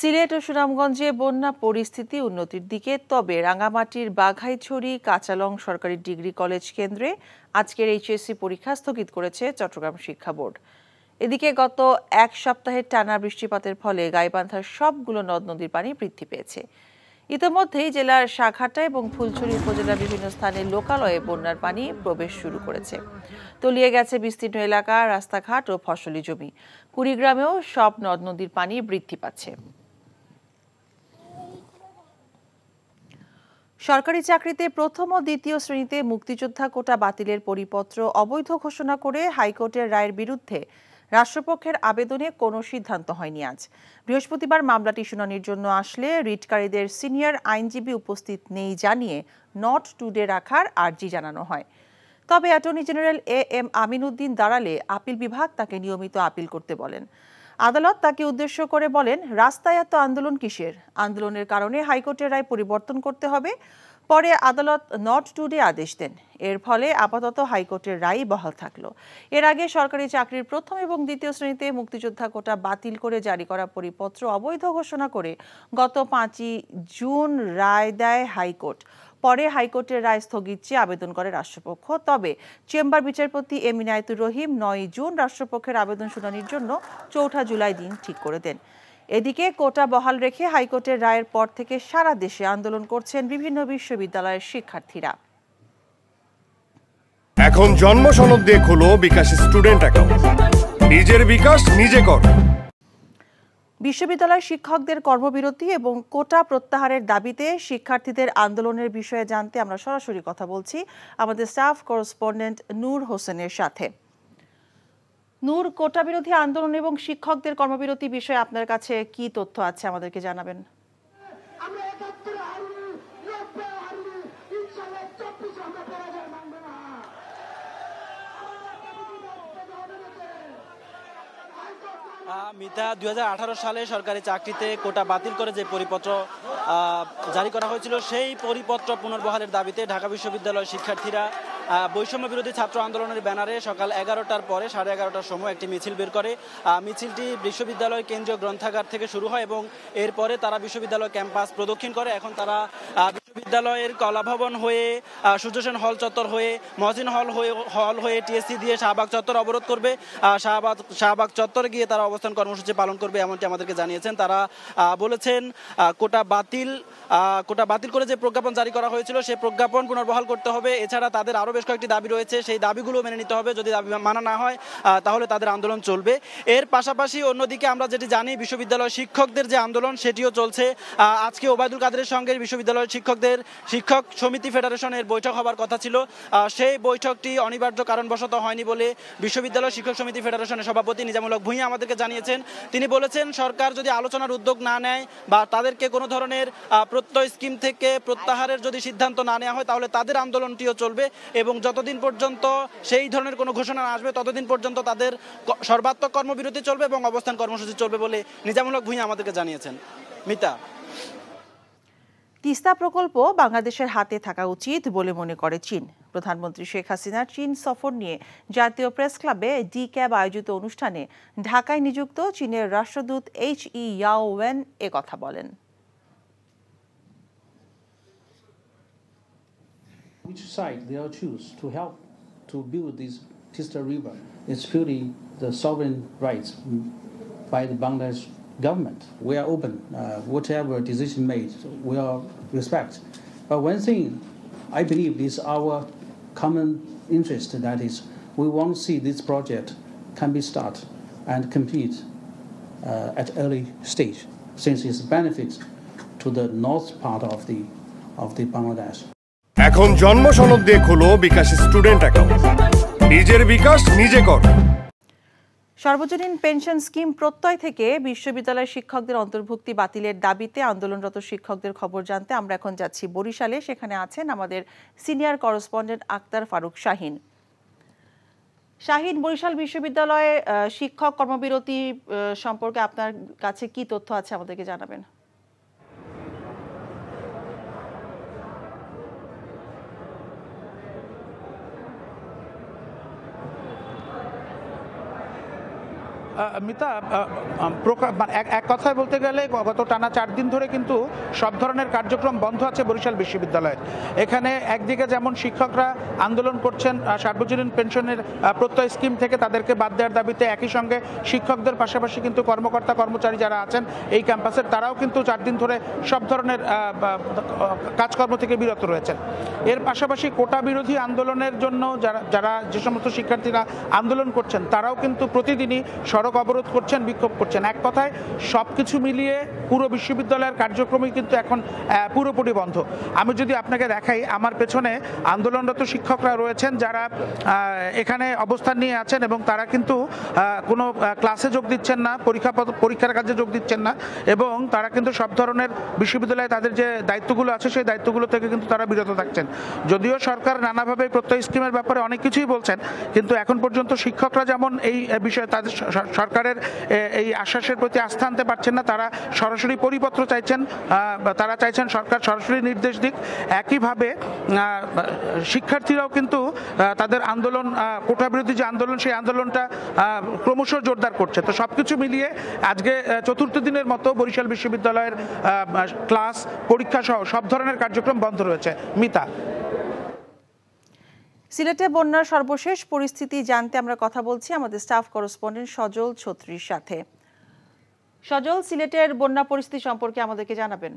সিলেট ও সুনামগঞ্জে বন্যা পরিস্থিতি উন্নতির দিকে তবে রাঙামাটির বাঘাইছড়ি কাঁচালং সরকারি ডিগ্রি কলেজ কেন্দ্রে আজকের এইচএসসি পরীক্ষা স্থগিত করেছে চট্টগ্রাম শিক্ষা বোর্ড এদিকে গত এক সপ্তাহের টানা বৃষ্টিপাতের ফলে গাইবান্ধার সবগুলো নদ নদীর পানি বৃদ্ধি পেয়েছে ইতোমধ্যেই জেলার শাখাটা এবং ফুলছড়ি উপজেলার বিভিন্ন স্থানে লোকালয়ে বন্যার পানি প্রবেশ শুরু করেছে তলিয়ে গেছে বিস্তীর্ণ এলাকা রাস্তাঘাট ও ফসলি জমি কুড়িগ্রামেও সব নদ নদীর পানি বৃদ্ধি পাচ্ছে সরকারি চাকরিতে প্রথম ও দ্বিতীয় শ্রেণীতে মুক্তিযোদ্ধা কোটা বাতিলের পরিপত্র অবৈধ ঘোষণা করে হাইকোর্টের রায়ের বিরুদ্ধে রাষ্ট্রপক্ষের আবেদনে কোনো সিদ্ধান্ত হয়নি আজ বৃহস্পতিবার মামলাটি শুনানির জন্য আসলে রিটকারীদের সিনিয়র আইনজীবী উপস্থিত নেই জানিয়ে নট টুডে রাখার আর্জি জানানো হয় তবে attorney general A M Aminuddin দাঁড়ালে আপিল বিভাগ তাকে নিয়মিত আপিল করতে বলেন আদালত তাকে উদ্দেশ্য করে বলেন রাস্তায় এত আন্দোলন কিসের আন্দোলনের কারণে হাইকোর্টের রায় পরিবর্তন করতে হবে পরে আদালত নট টুডে আদেশ দেন এর ফলে আপাতত হাইকোর্টের রায় বহাল থাকলো এর আগে সরকারি চাকরির প্রথম এবং দ্বিতীয় শ্রেণীতে মুক্তিযোদ্ধা কোটা বাতিল করে জারি করা পরিপত্র অবৈধ ঘোষণা করে গত পাঁচই জুন রায় দেয় হাইকোর্ট পরে হাইকোর্টের রায় স্থগিত চেয়ে আবেদন করে রাষ্ট্রপক্ষ তবে চেম্বার বিচারপতি এম ইনায়তুর রহিম নয় জুন রাষ্ট্রপক্ষের আবেদন শুনানির জন্য চৌঠা জুলাই দিন ঠিক করে দেন এদিকে কোটা বহাল রেখে হাইকোর্টের রায়ের পর থেকে সারা দেশে আন্দোলন করছেন বিভিন্ন বিশ্ববিদ্যালয়ের শিক্ষার্থীরা এখন জন্ম সনদ দিয়ে খোলো বিকাশ স্টুডেন্ট অ্যাকাউন্ট নিজের বিকাশ নিজে কর বিশ্ববিদ্যালয় শিক্ষকদের কর্মবিরতি এবং কোটা প্রত্যাহারের দাবিতে শিক্ষার্থীদের আন্দোলনের বিষয়ে জানতে আমরা সরাসরি কথা বলছি আমাদের স্টাফ করসপন্ডেন্ট নূর হোসেনের সাথে নূর কোটা বিরোধী আন্দোলন এবং শিক্ষকদের কর্মবিরতি বিষয়ে আপনার কাছে কি তথ্য আছে আমাদেরকে জানাবেন মিতা দুই সালে সরকারি চাকরিতে কোটা বাতিল করে যে পরিপত্র জারি করা হয়েছিল সেই পরিপত্র পুনর্বহালের দাবিতে ঢাকা বিশ্ববিদ্যালয় শিক্ষার্থীরা বৈষম্য বিরোধী ছাত্র আন্দোলনের ব্যানারে সকাল এগারোটার পরে সাড়ে এগারোটার সময় একটি মিছিল বের করে মিছিলটি বিশ্ববিদ্যালয় কেন্দ্রীয় গ্রন্থাগার থেকে শুরু হয় এবং এরপরে তারা বিশ্ববিদ্যালয় ক্যাম্পাস প্রদক্ষিণ করে এখন তারা বিশ্ববিদ্যালয়ের কলাভবন হয়ে সূর্যসেন হল চত্বর হয়ে মহসিন হল হয়ে হল হয়ে টিএসসি দিয়ে শাহবাগ চত্বর অবরোধ করবে শাহবাগ শাহবাগ চত্বরে গিয়ে তারা অবস্থান অবস্থান কর্মসূচি পালন করবে এমনটি আমাদেরকে জানিয়েছেন তারা বলেছেন কোটা বাতিল কোটা বাতিল করে যে প্রজ্ঞাপন জারি করা হয়েছিল সেই প্রজ্ঞাপন পুনর্বহাল করতে হবে এছাড়া তাদের আরও বেশ কয়েকটি দাবি রয়েছে সেই দাবিগুলো মেনে নিতে হবে যদি দাবি মানা না হয় তাহলে তাদের আন্দোলন চলবে এর পাশাপাশি অন্যদিকে আমরা যেটি জানি বিশ্ববিদ্যালয় শিক্ষকদের যে আন্দোলন সেটিও চলছে আজকে ওবায়দুল কাদের সঙ্গে বিশ্ববিদ্যালয়ের শিক্ষকদের শিক্ষক সমিতি ফেডারেশনের বৈঠক হবার কথা ছিল সেই বৈঠকটি অনিবার্য কারণবশত হয়নি বলে বিশ্ববিদ্যালয় শিক্ষক সমিতি ফেডারেশনের সভাপতি নিজামূলক ভূঁইয়া আমাদেরকে জানিয়েছেন তিনি বলেছেন সরকার যদি আলোচনার উদ্যোগ না নেয় বা তাদেরকে কোনো ধরনের প্রত্যয় স্কিম থেকে প্রত্যাহারের যদি সিদ্ধান্ত না নেওয়া হয় তাহলে তাদের আন্দোলনটিও চলবে এবং যতদিন পর্যন্ত সেই ধরনের কোনো ঘোষণা আসবে ততদিন পর্যন্ত তাদের সর্বাত্মক কর্মবিরতি চলবে এবং অবস্থান কর্মসূচি চলবে বলে নিজামূলক হক ভূঁইয়া আমাদেরকে জানিয়েছেন মিতা তিস্তা প্রকল্প বাংলাদেশের হাতে থাকা উচিত বলে মনে করে চীন প্রধানমন্ত্রী শেখ হাসিনার চীন সফর নিয়ে জাতীয় প্রেস ক্লাবে ডি ক্যাব আয়োজিত অনুষ্ঠানে ঢাকায় নিযুক্ত চীনের রাষ্ট্রদূত এইচ ই ইয়াওয়েন এ কথা বলেন Which side they'll choose to help to build this Tista River is purely the sovereign rights by the Bangladesh government. We are open. Uh, whatever decision made, we are respect. But one thing I believe is our common interest that is we want to see this project can be start and complete uh, at early stage since its benefits to the north part of the of the Bangladesh. এখন জন্ম সনদ দিয়ে খোলো বিকাশ student account নিজের বিকাশ নিজে কর সর্বজনীন pension scheme প্রত্যয় থেকে বিশ্ববিদ্যালয়ের শিক্ষকদের অন্তর্ভুক্তি বাতিলের দাবিতে আন্দোলনরত শিক্ষকদের খবর জানতে আমরা এখন যাচ্ছি বরিশালে সেখানে আছেন আমাদের সিনিয়র করসপন্ডেন্ট আক্তার ফারুক শাহিন শাহিন বরিশাল বিশ্ববিদ্যালয়ে শিক্ষক কর্মবিরতি সম্পর্কে আপনার কাছে কি তথ্য আছে আমাদেরকে জানাবেন মিতা মানে এক কথায় বলতে গেলে গত টানা চার দিন ধরে কিন্তু সব ধরনের কার্যক্রম বন্ধ আছে বরিশাল বিশ্ববিদ্যালয়ের এখানে একদিকে যেমন শিক্ষকরা আন্দোলন করছেন সার্বজনীন পেনশনের প্রত্যয় স্কিম থেকে তাদেরকে বাদ দেওয়ার দাবিতে একই সঙ্গে শিক্ষকদের পাশাপাশি কিন্তু কর্মকর্তা কর্মচারী যারা আছেন এই ক্যাম্পাসের তারাও কিন্তু চার দিন ধরে সব ধরনের কাজকর্ম থেকে বিরত রয়েছেন এর পাশাপাশি কোটা বিরোধী আন্দোলনের জন্য যারা যারা যে সমস্ত শিক্ষার্থীরা আন্দোলন করছেন তারাও কিন্তু প্রতিদিনই সড়ক সড়ক অবরোধ করছেন বিক্ষোভ করছেন এক কথায় সব কিছু মিলিয়ে পুরো বিশ্ববিদ্যালয়ের কার্যক্রমই কিন্তু এখন পুরোপুরি বন্ধ আমি যদি আপনাকে দেখাই আমার পেছনে আন্দোলনরত শিক্ষকরা রয়েছেন যারা এখানে অবস্থান নিয়ে আছেন এবং তারা কিন্তু কোনো ক্লাসে যোগ দিচ্ছেন না পরীক্ষা পরীক্ষার কাজে যোগ দিচ্ছেন না এবং তারা কিন্তু সব ধরনের বিশ্ববিদ্যালয়ে তাদের যে দায়িত্বগুলো আছে সেই দায়িত্বগুলো থেকে কিন্তু তারা বিরত থাকছেন যদিও সরকার নানাভাবে প্রত্যয় স্কিমের ব্যাপারে অনেক কিছুই বলছেন কিন্তু এখন পর্যন্ত শিক্ষকরা যেমন এই বিষয়ে তাদের সরকারের এই আশ্বাসের প্রতি আস্থা আনতে পারছেন না তারা সরাসরি পরিপত্র চাইছেন তারা চাইছেন সরকার সরাসরি নির্দেশ দিক একইভাবে শিক্ষার্থীরাও কিন্তু তাদের আন্দোলন কোটা বিরোধী যে আন্দোলন সেই আন্দোলনটা ক্রমশ জোরদার করছে তো সব কিছু মিলিয়ে আজকে চতুর্থ দিনের মতো বরিশাল বিশ্ববিদ্যালয়ের ক্লাস পরীক্ষা সহ সব ধরনের কার্যক্রম বন্ধ রয়েছে মিতা সিলেটে বন্যার সর্বশেষ পরিস্থিতি জানতে আমরা কথা বলছি আমাদের স্টাফ করসপন্ডেন্ট সজল ছত্রীর সাথে সজল সিলেটের বন্যা পরিস্থিতি সম্পর্কে আমাদেরকে জানাবেন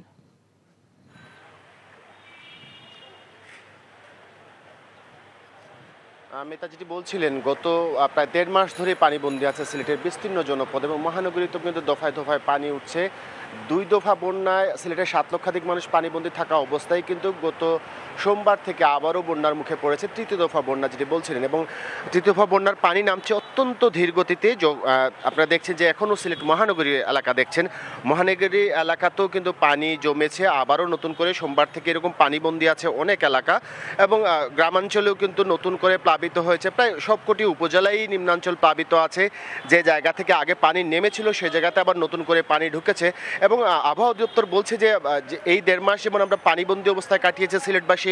মেতা যেটি বলছিলেন গত প্রায় দেড় মাস ধরে পানিবন্দি আছে সিলেটের বিস্তীর্ণ জনপদ এবং মহানগরীতে কিন্তু দফায় দফায় পানি উঠছে দুই দফা বন্যায় সিলেটের সাত লক্ষাধিক মানুষ পানিবন্দী থাকা অবস্থায় কিন্তু গত সোমবার থেকে আবারও বন্যার মুখে পড়েছে তৃতীয় দফা বন্যা যেটি বলছিলেন এবং তৃতীয় দফা বন্যার পানি নামছে অত্যন্ত ধীর গতিতে আপনারা দেখছেন যে এখনও সিলেট মহানগরী এলাকা দেখছেন মহানগরী এলাকাতেও কিন্তু পানি জমেছে আবারও নতুন করে সোমবার থেকে এরকম বন্দি আছে অনেক এলাকা এবং গ্রামাঞ্চলেও কিন্তু নতুন করে প্লাবিত হয়েছে প্রায় সবকটি উপজেলাই নিম্নাঞ্চল প্লাবিত আছে যে জায়গা থেকে আগে পানি নেমেছিল সে জায়গাতে আবার নতুন করে পানি ঢুকেছে এবং আবহাওয়া অধিদপ্তর বলছে যে এই দেড় মাস যেমন আমরা পানিবন্দি অবস্থায় কাটিয়েছে সিলেটবাসী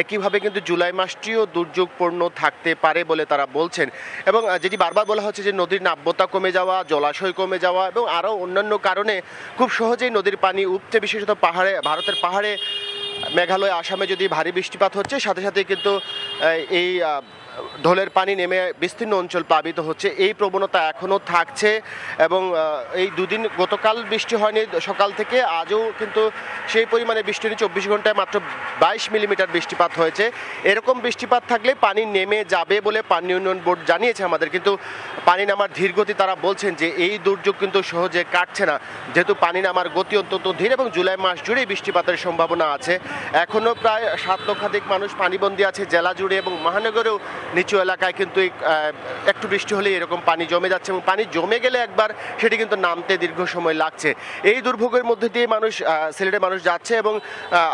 একইভাবে কিন্তু জুলাই মাসটিও দুর্যোগপূর্ণ থাকতে পারে বলে তারা বলছেন এবং যেটি বারবার বলা হচ্ছে যে নদীর নাব্যতা কমে যাওয়া জলাশয় কমে যাওয়া এবং আরও অন্যান্য কারণে খুব সহজেই নদীর পানি উঠতে বিশেষত পাহাড়ে ভারতের পাহাড়ে মেঘালয় আসামে যদি ভারী বৃষ্টিপাত হচ্ছে সাথে সাথে কিন্তু এই ঢোলের পানি নেমে বিস্তীর্ণ অঞ্চল প্লাবিত হচ্ছে এই প্রবণতা এখনও থাকছে এবং এই দুদিন গতকাল বৃষ্টি হয়নি সকাল থেকে আজও কিন্তু সেই পরিমাণে বৃষ্টি হয়নি চব্বিশ ঘন্টায় মাত্র বাইশ মিলিমিটার বৃষ্টিপাত হয়েছে এরকম বৃষ্টিপাত থাকলে পানি নেমে যাবে বলে পানি উন্নয়ন বোর্ড জানিয়েছে আমাদের কিন্তু পানি নামার ধীরগতি তারা বলছেন যে এই দুর্যোগ কিন্তু সহজে কাটছে না যেহেতু পানি নামার গতি অত্যন্ত ধীর এবং জুলাই মাস জুড়েই বৃষ্টিপাতের সম্ভাবনা আছে এখনও প্রায় সাত লক্ষাধিক মানুষ পানিবন্দী আছে জেলা জুড়ে এবং মহানগরেও নিচু এলাকায় কিন্তু একটু বৃষ্টি হলে এরকম পানি জমে যাচ্ছে এবং পানি জমে গেলে একবার সেটি কিন্তু নামতে দীর্ঘ সময় লাগছে এই দুর্ভোগের মধ্যে দিয়ে মানুষ সিলেটের মানুষ যাচ্ছে এবং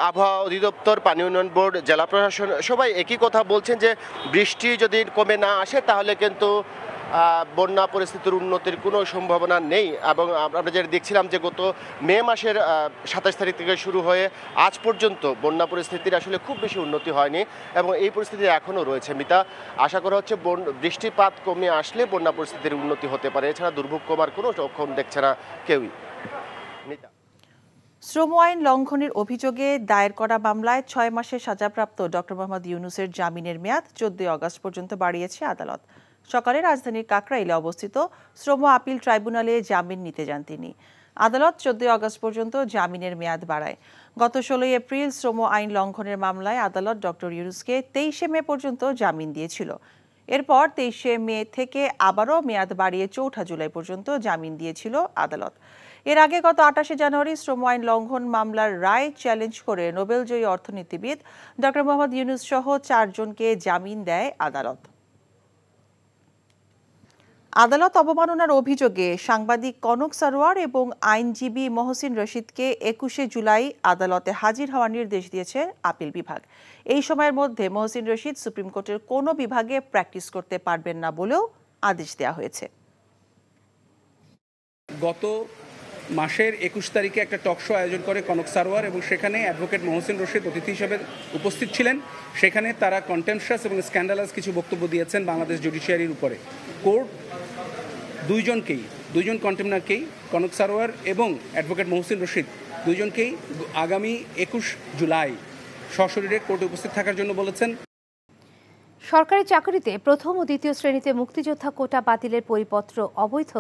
আবহাওয়া অধিদপ্তর পানি উন্নয়ন বোর্ড জেলা প্রশাসন সবাই একই কথা বলছেন যে বৃষ্টি যদি কমে না আসে তাহলে কিন্তু বন্যা পরিস্থিতির উন্নতির কোনো সম্ভাবনা নেই এবং আমরা যেটা দেখছিলাম যে গত মে মাসের সাতাশ তারিখ থেকে শুরু হয়ে আজ পর্যন্ত বন্যা পরিস্থিতির আসলে খুব বেশি উন্নতি হয়নি এবং এই পরিস্থিতি এখনও রয়েছে মিতা আশা করা হচ্ছে বৃষ্টিপাত কমে আসলে বন্যা পরিস্থিতির উন্নতি হতে পারে এছাড়া দুর্ভোগ কমার কোনো লক্ষণ দেখছে না কেউই মিতা শ্রম আইন লঙ্ঘনের অভিযোগে দায়ের করা মামলায় ছয় মাসের সাজাপ্রাপ্ত ডক্টর মোহাম্মদ ইউনুসের জামিনের মেয়াদ চোদ্দই অগস্ট পর্যন্ত বাড়িয়েছে আদালত সকালে রাজধানীর কাকরাইলে অবস্থিত শ্রম আপিল ট্রাইব্যুনালে জামিন নিতে যান তিনি আদালত চোদ্দই আগস্ট পর্যন্ত জামিনের মেয়াদ বাড়ায় গত ষোলোই এপ্রিল শ্রম আইন লঙ্ঘনের মামলায় আদালত ডক্টর ইউনুসকে তেইশে মে পর্যন্ত জামিন দিয়েছিল এরপর তেইশে মে থেকে আবারও মেয়াদ বাড়িয়ে চৌঠা জুলাই পর্যন্ত জামিন দিয়েছিল আদালত এর আগে গত আটাশে জানুয়ারি শ্রম আইন লঙ্ঘন মামলার রায় চ্যালেঞ্জ করে নোবেলজয়ী অর্থনীতিবিদ ডক্টর মোহাম্মদ ইউনুস সহ চারজনকে জামিন দেয় আদালত আদালত অবমাননার অভিযোগে সাংবাদিক কনক সারোয়ার এবং আইনজীবী মহসিন রশিদকে একুশে জুলাই আদালতে হাজির হওয়ার নির্দেশ দিয়েছে আপিল বিভাগ এই সময়ের মধ্যে মহসিন রশিদ সুপ্রিম কোর্টের কোনো বিভাগে প্র্যাকটিস করতে পারবেন না বলেও আদেশ দেওয়া হয়েছে গত মাসের একুশ তারিখে একটা টক শো আয়োজন করে কনক সারোয়ার এবং সেখানে অ্যাডভোকেট মহসিন রশিদ অতিথি হিসেবে উপস্থিত ছিলেন সেখানে তারা কন্টেম্পশাস এবং স্ক্যান্ডালাস কিছু বক্তব্য দিয়েছেন বাংলাদেশ জুডিশিয়ারির উপরে কোর্ট দুইজনকেই দুইজন কন্টেমনারকেই কনক সারোয়ার এবং অ্যাডভোকেট মহসিন রশিদ দুইজনকেই আগামী একুশ জুলাই সশরীরে কোর্টে উপস্থিত থাকার জন্য বলেছেন সরকারি চাকরিতে প্রথম ও দ্বিতীয় শ্রেণীতে মুক্তিযোদ্ধা কোটা বাতিলের পরিপত্র অবৈধ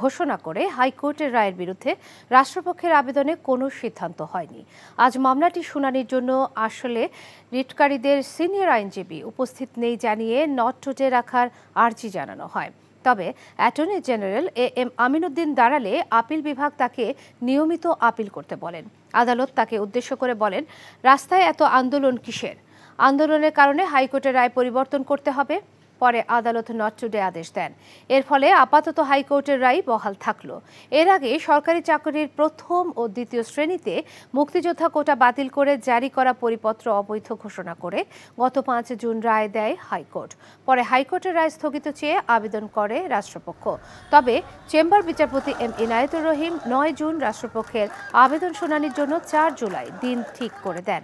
ঘোষণা করে হাইকোর্টের রায়ের বিরুদ্ধে রাষ্ট্রপক্ষের আবেদনে কোনো সিদ্ধান্ত হয়নি আজ মামলাটি শুনানির জন্য আসলে রিটকারীদের সিনিয়র আইনজীবী উপস্থিত নেই জানিয়ে নট টুটে রাখার আর্জি জানানো হয় তবে attorney general A M Aminuddin দাঁড়ালে আপিল বিভাগ তাকে নিয়মিত আপিল করতে বলেন আদালত তাকে উদ্দেশ্য করে বলেন রাস্তায় এত আন্দোলন কিসের আন্দোলনের কারণে হাইকোর্টের রায় পরিবর্তন করতে হবে পরে আদালত নট টুডে আদেশ দেন এর ফলে আপাতত হাইকোর্টের রায় বহাল থাকলো এর আগে সরকারি চাকরির প্রথম ও দ্বিতীয় শ্রেণীতে মুক্তিযোদ্ধা কোটা বাতিল করে জারি করা পরিপত্র অবৈধ ঘোষণা করে গত পাঁচ জুন রায় দেয় হাইকোর্ট পরে হাইকোর্টের রায় স্থগিত চেয়ে আবেদন করে রাষ্ট্রপক্ষ তবে চেম্বার বিচারপতি এম ইনায়েতুর রহিম নয় জুন রাষ্ট্রপক্ষের আবেদন শুনানির জন্য চার জুলাই দিন ঠিক করে দেন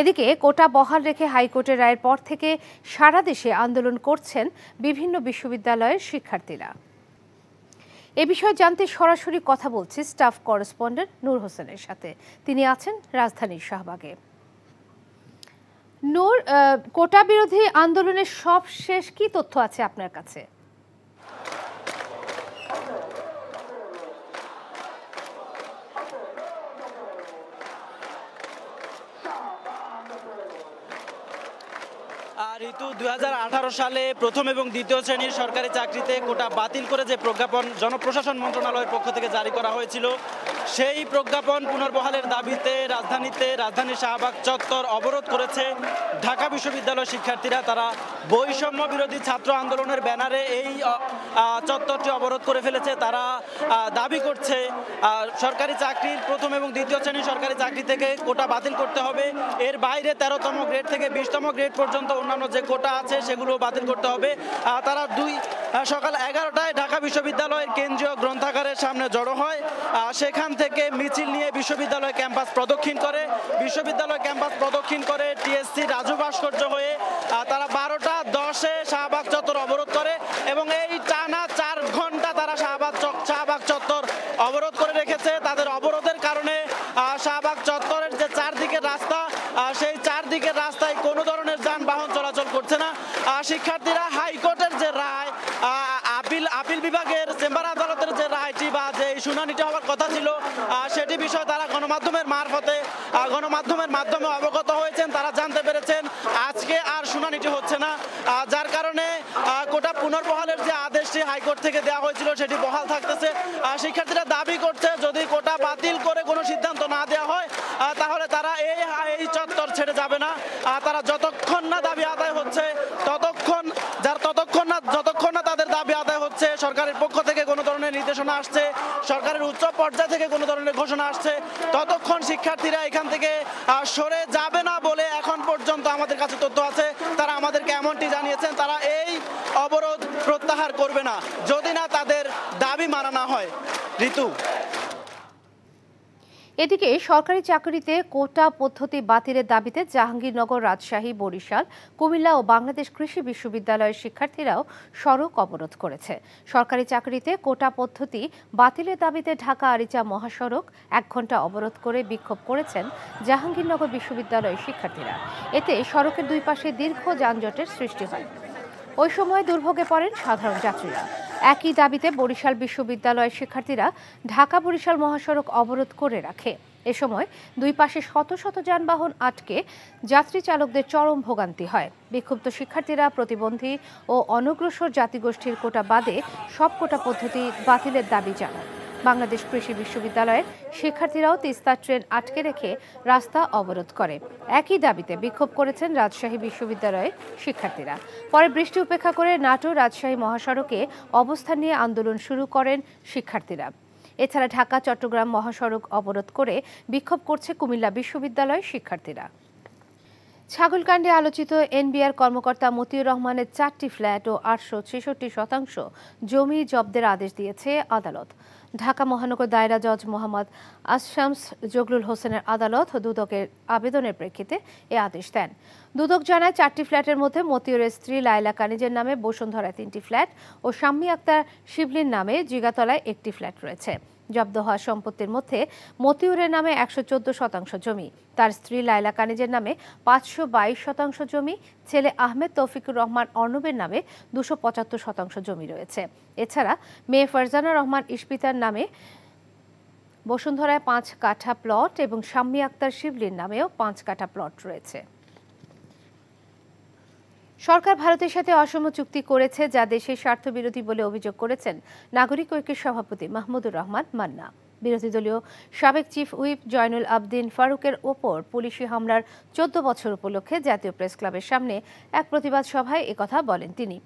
এদিকে কোটা বহাল রেখে হাইকোর্টের রায়ের পর থেকে সারা দেশে আন্দোলন করছেন বিভিন্ন বিশ্ববিদ্যালয়ের শিক্ষার্থীরা এ বিষয়ে জানতে সরাসরি কথা বলছি স্টাফ করেসপন্ডেন্ট নূর হোসেনের সাথে তিনি আছেন রাজধানীর শাহবাগে নূর কোটা বিরোধী আন্দোলনের সব শেষ কি তথ্য আছে আপনার কাছে ঋতু দুই সালে প্রথম এবং দ্বিতীয় শ্রেণীর সরকারি চাকরিতে কোটা বাতিল করে যে প্রজ্ঞাপন জনপ্রশাসন মন্ত্রণালয়ের পক্ষ থেকে জারি করা হয়েছিল সেই প্রজ্ঞাপন পুনর্বহালের দাবিতে রাজধানীতে রাজধানীর শাহবাগ চত্বর অবরোধ করেছে ঢাকা বিশ্ববিদ্যালয় শিক্ষার্থীরা তারা বৈষম্য বিরোধী ছাত্র আন্দোলনের ব্যানারে এই চত্বরটি অবরোধ করে ফেলেছে তারা দাবি করছে সরকারি চাকরির প্রথম এবং দ্বিতীয় শ্রেণীর সরকারি চাকরি থেকে কোটা বাতিল করতে হবে এর বাইরে তেরোতম গ্রেড থেকে বিশতম গ্রেড পর্যন্ত অন্যান্য যে কোটা আছে সেগুলো বাতিল করতে হবে তারা দুই সকাল এগারোটায় ঢাকা বিশ্ববিদ্যালয়ের কেন্দ্রীয় গ্রন্থাগারের সামনে জড়ো হয় সেখান থেকে মিছিল নিয়ে বিশ্ববিদ্যালয় ক্যাম্পাস প্রদক্ষিণ করে বিশ্ববিদ্যালয় ক্যাম্পাস প্রদক্ষিণ করে টিএসসি রাজু ভাস্কর্য হয়ে তারা বারোটা দশে শাহবাগ চত্বর অবরোধ করে এবং এই টানা চার ঘন্টা তারা শাহবাগ শাহবাগ চত্বর অবরোধ করে রেখেছে তাদের অবরোধের কারণে শাহবাগ চত্বরের যে চারদিকের রাস্তা সেই চারদিকের রাস্তায় কোনো ধরনের যানবাহন চলাচল করছে না শিক্ষার্থীরা হাইকোর্টের যে রায় আপিল আপিল বিভাগের চেম্বার আদালতের যে রায়টি বা যে শুনানিটি হওয়ার কথা ছিল সেটি বিষয়ে তারা গণমাধ্যমের মারফতে গণমাধ্যমের মাধ্যমে অবগত হয়েছেন তারা জানতে পেরেছেন আজকে আর শুনানিটি হচ্ছে না যার কারণে কোটা পুনর্বহালের যে আদেশটি হাইকোর্ট থেকে দেওয়া হয়েছিল সেটি বহাল থাকতেছে শিক্ষার্থীরা দাবি করছে যদি কোটা বাতিল করে কোনো সিদ্ধান্ত না দেওয়া হয় তাহলে তারা এই এই চত্বর ছেড়ে যাবে না তারা যতক্ষণ না দাবি আদায় সরকারের পক্ষ থেকে কোনো ধরনের নির্দেশনা আসছে সরকারের উচ্চ পর্যায় থেকে কোনো ধরনের ঘোষণা আসছে ততক্ষণ শিক্ষার্থীরা এখান থেকে সরে যাবে না বলে এখন পর্যন্ত আমাদের কাছে তথ্য আছে তারা আমাদেরকে এমনটি জানিয়েছেন তারা এই অবরোধ প্রত্যাহার করবে না যদি না তাদের দাবি মানানো না হয় ঋতু এদিকে সরকারি চাকরিতে কোটা পদ্ধতি বাতিলের দাবিতে জাহাঙ্গীরনগর রাজশাহী বরিশাল কুমিল্লা ও বাংলাদেশ কৃষি বিশ্ববিদ্যালয়ের শিক্ষার্থীরাও সড়ক অবরোধ করেছে সরকারি চাকরিতে কোটা পদ্ধতি বাতিলের দাবিতে ঢাকা আরিচা মহাসড়ক এক ঘন্টা অবরোধ করে বিক্ষোভ করেছেন জাহাঙ্গীরনগর বিশ্ববিদ্যালয়ের শিক্ষার্থীরা এতে সড়কের দুই পাশে দীর্ঘ যানজটের সৃষ্টি হয় ওই সময় দুর্ভোগে পড়েন সাধারণ যাত্রীরা একই দাবিতে বরিশাল বিশ্ববিদ্যালয়ের শিক্ষার্থীরা ঢাকা বরিশাল মহাসড়ক অবরোধ করে রাখে এ সময় দুই পাশে শত শত যানবাহন আটকে যাত্রী চালকদের চরম ভোগান্তি হয় বিক্ষুব্ধ শিক্ষার্থীরা প্রতিবন্ধী ও অনগ্রসর জাতিগোষ্ঠীর কোটা বাদে সব কোটা পদ্ধতি বাতিলের দাবি জানায় বাংলাদেশ কৃষি বিশ্ববিদ্যালয়ের শিক্ষার্থীরাও তিস্তা ট্রেন আটকে রেখে রাস্তা অবরোধ করে একই দাবিতে বিক্ষোভ করেছেন রাজশাহী বিশ্ববিদ্যালয়ের শিক্ষার্থীরা পরে বৃষ্টি উপেক্ষা করে নাটো রাজশাহী মহাসড়কে অবস্থান নিয়ে আন্দোলন শুরু করেন শিক্ষার্থীরা এছাড়া ঢাকা চট্টগ্রাম মহাসড়ক অবরোধ করে বিক্ষোভ করছে কুমিল্লা বিশ্ববিদ্যালয়ের শিক্ষার্থীরা ছাগলকাণ্ডে আলোচিত এনবিআর কর্মকর্তা মতিউর রহমানের চারটি ফ্ল্যাট ও আটশো ছেষট্টি শতাংশ জমি জব্দের আদেশ দিয়েছে আদালত ঢাকা মহানগর দায়রা জজ মোহাম্মদ আশামস জগলুল হোসেনের আদালত দুদকের আবেদনের প্রেক্ষিতে এ আদেশ দেন দুদক জানায় চারটি ফ্ল্যাটের মধ্যে মতিউর স্ত্রী লাইলা কানিজের নামে বসুন্ধরায় তিনটি ফ্ল্যাট ও শাম্মী আক্তার শিবলির নামে জিগাতলায় একটি ফ্ল্যাট রয়েছে জব্দ হওয়া সম্পত্তির মধ্যে মতিউরের নামে একশো শতাংশ জমি তার স্ত্রী লাইলা কানিজের নামে পাঁচশো শতাংশ জমি ছেলে আহমেদ তৌফিকুর রহমান অর্ণবের নামে দুশো শতাংশ জমি রয়েছে এছাড়া মেয়ে ফারজানা রহমান ইস্পিতার নামে বসুন্ধরায় পাঁচ কাঠা প্লট এবং শাম্মী আক্তার শিবলির নামেও পাঁচ কাঠা প্লট রয়েছে সরকার ভারতের সাথে অসম চুক্তি করেছে যা দেশের স্বার্থ বিরোধী বলে অভিযোগ করেছেন নাগরিক ঐক্যের সভাপতি মাহমুদুর রহমান মান্না বিরোধী দলীয় সাবেক চিফ হুইপ জয়নুল আবদিন ফারুকের ওপর পুলিশি হামলার চোদ্দ বছর উপলক্ষে জাতীয় প্রেস ক্লাবের সামনে এক প্রতিবাদ সভায় একথা বলেন তিনি